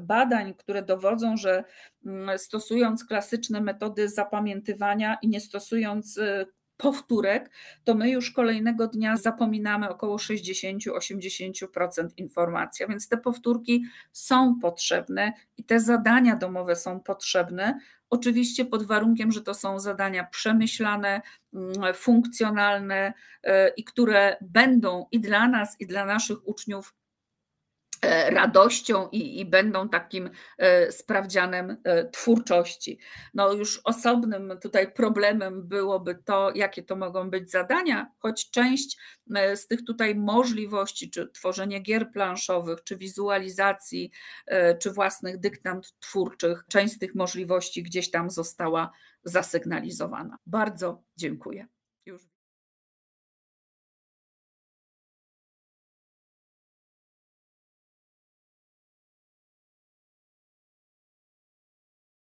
badań, które dowodzą, że mm, stosując klasyczne metody zapamiętywania i nie stosując powtórek, to my już kolejnego dnia zapominamy około 60-80% informacji. A więc te powtórki są potrzebne i te zadania domowe są potrzebne, Oczywiście pod warunkiem, że to są zadania przemyślane, mm, funkcjonalne e, i które będą i dla nas, i dla naszych uczniów E, radością i, i, będą takim e, sprawdzianem e, twórczości. No już osobnym tutaj problemem byłoby to, jakie to mogą być zadania, choć część z tych tutaj możliwości, czy tworzenie gier planszowych, czy wizualizacji, czy własnych dyktant twórczych, część z tych możliwości gdzieś tam została zasygnalizowana. Bardzo dziękuję.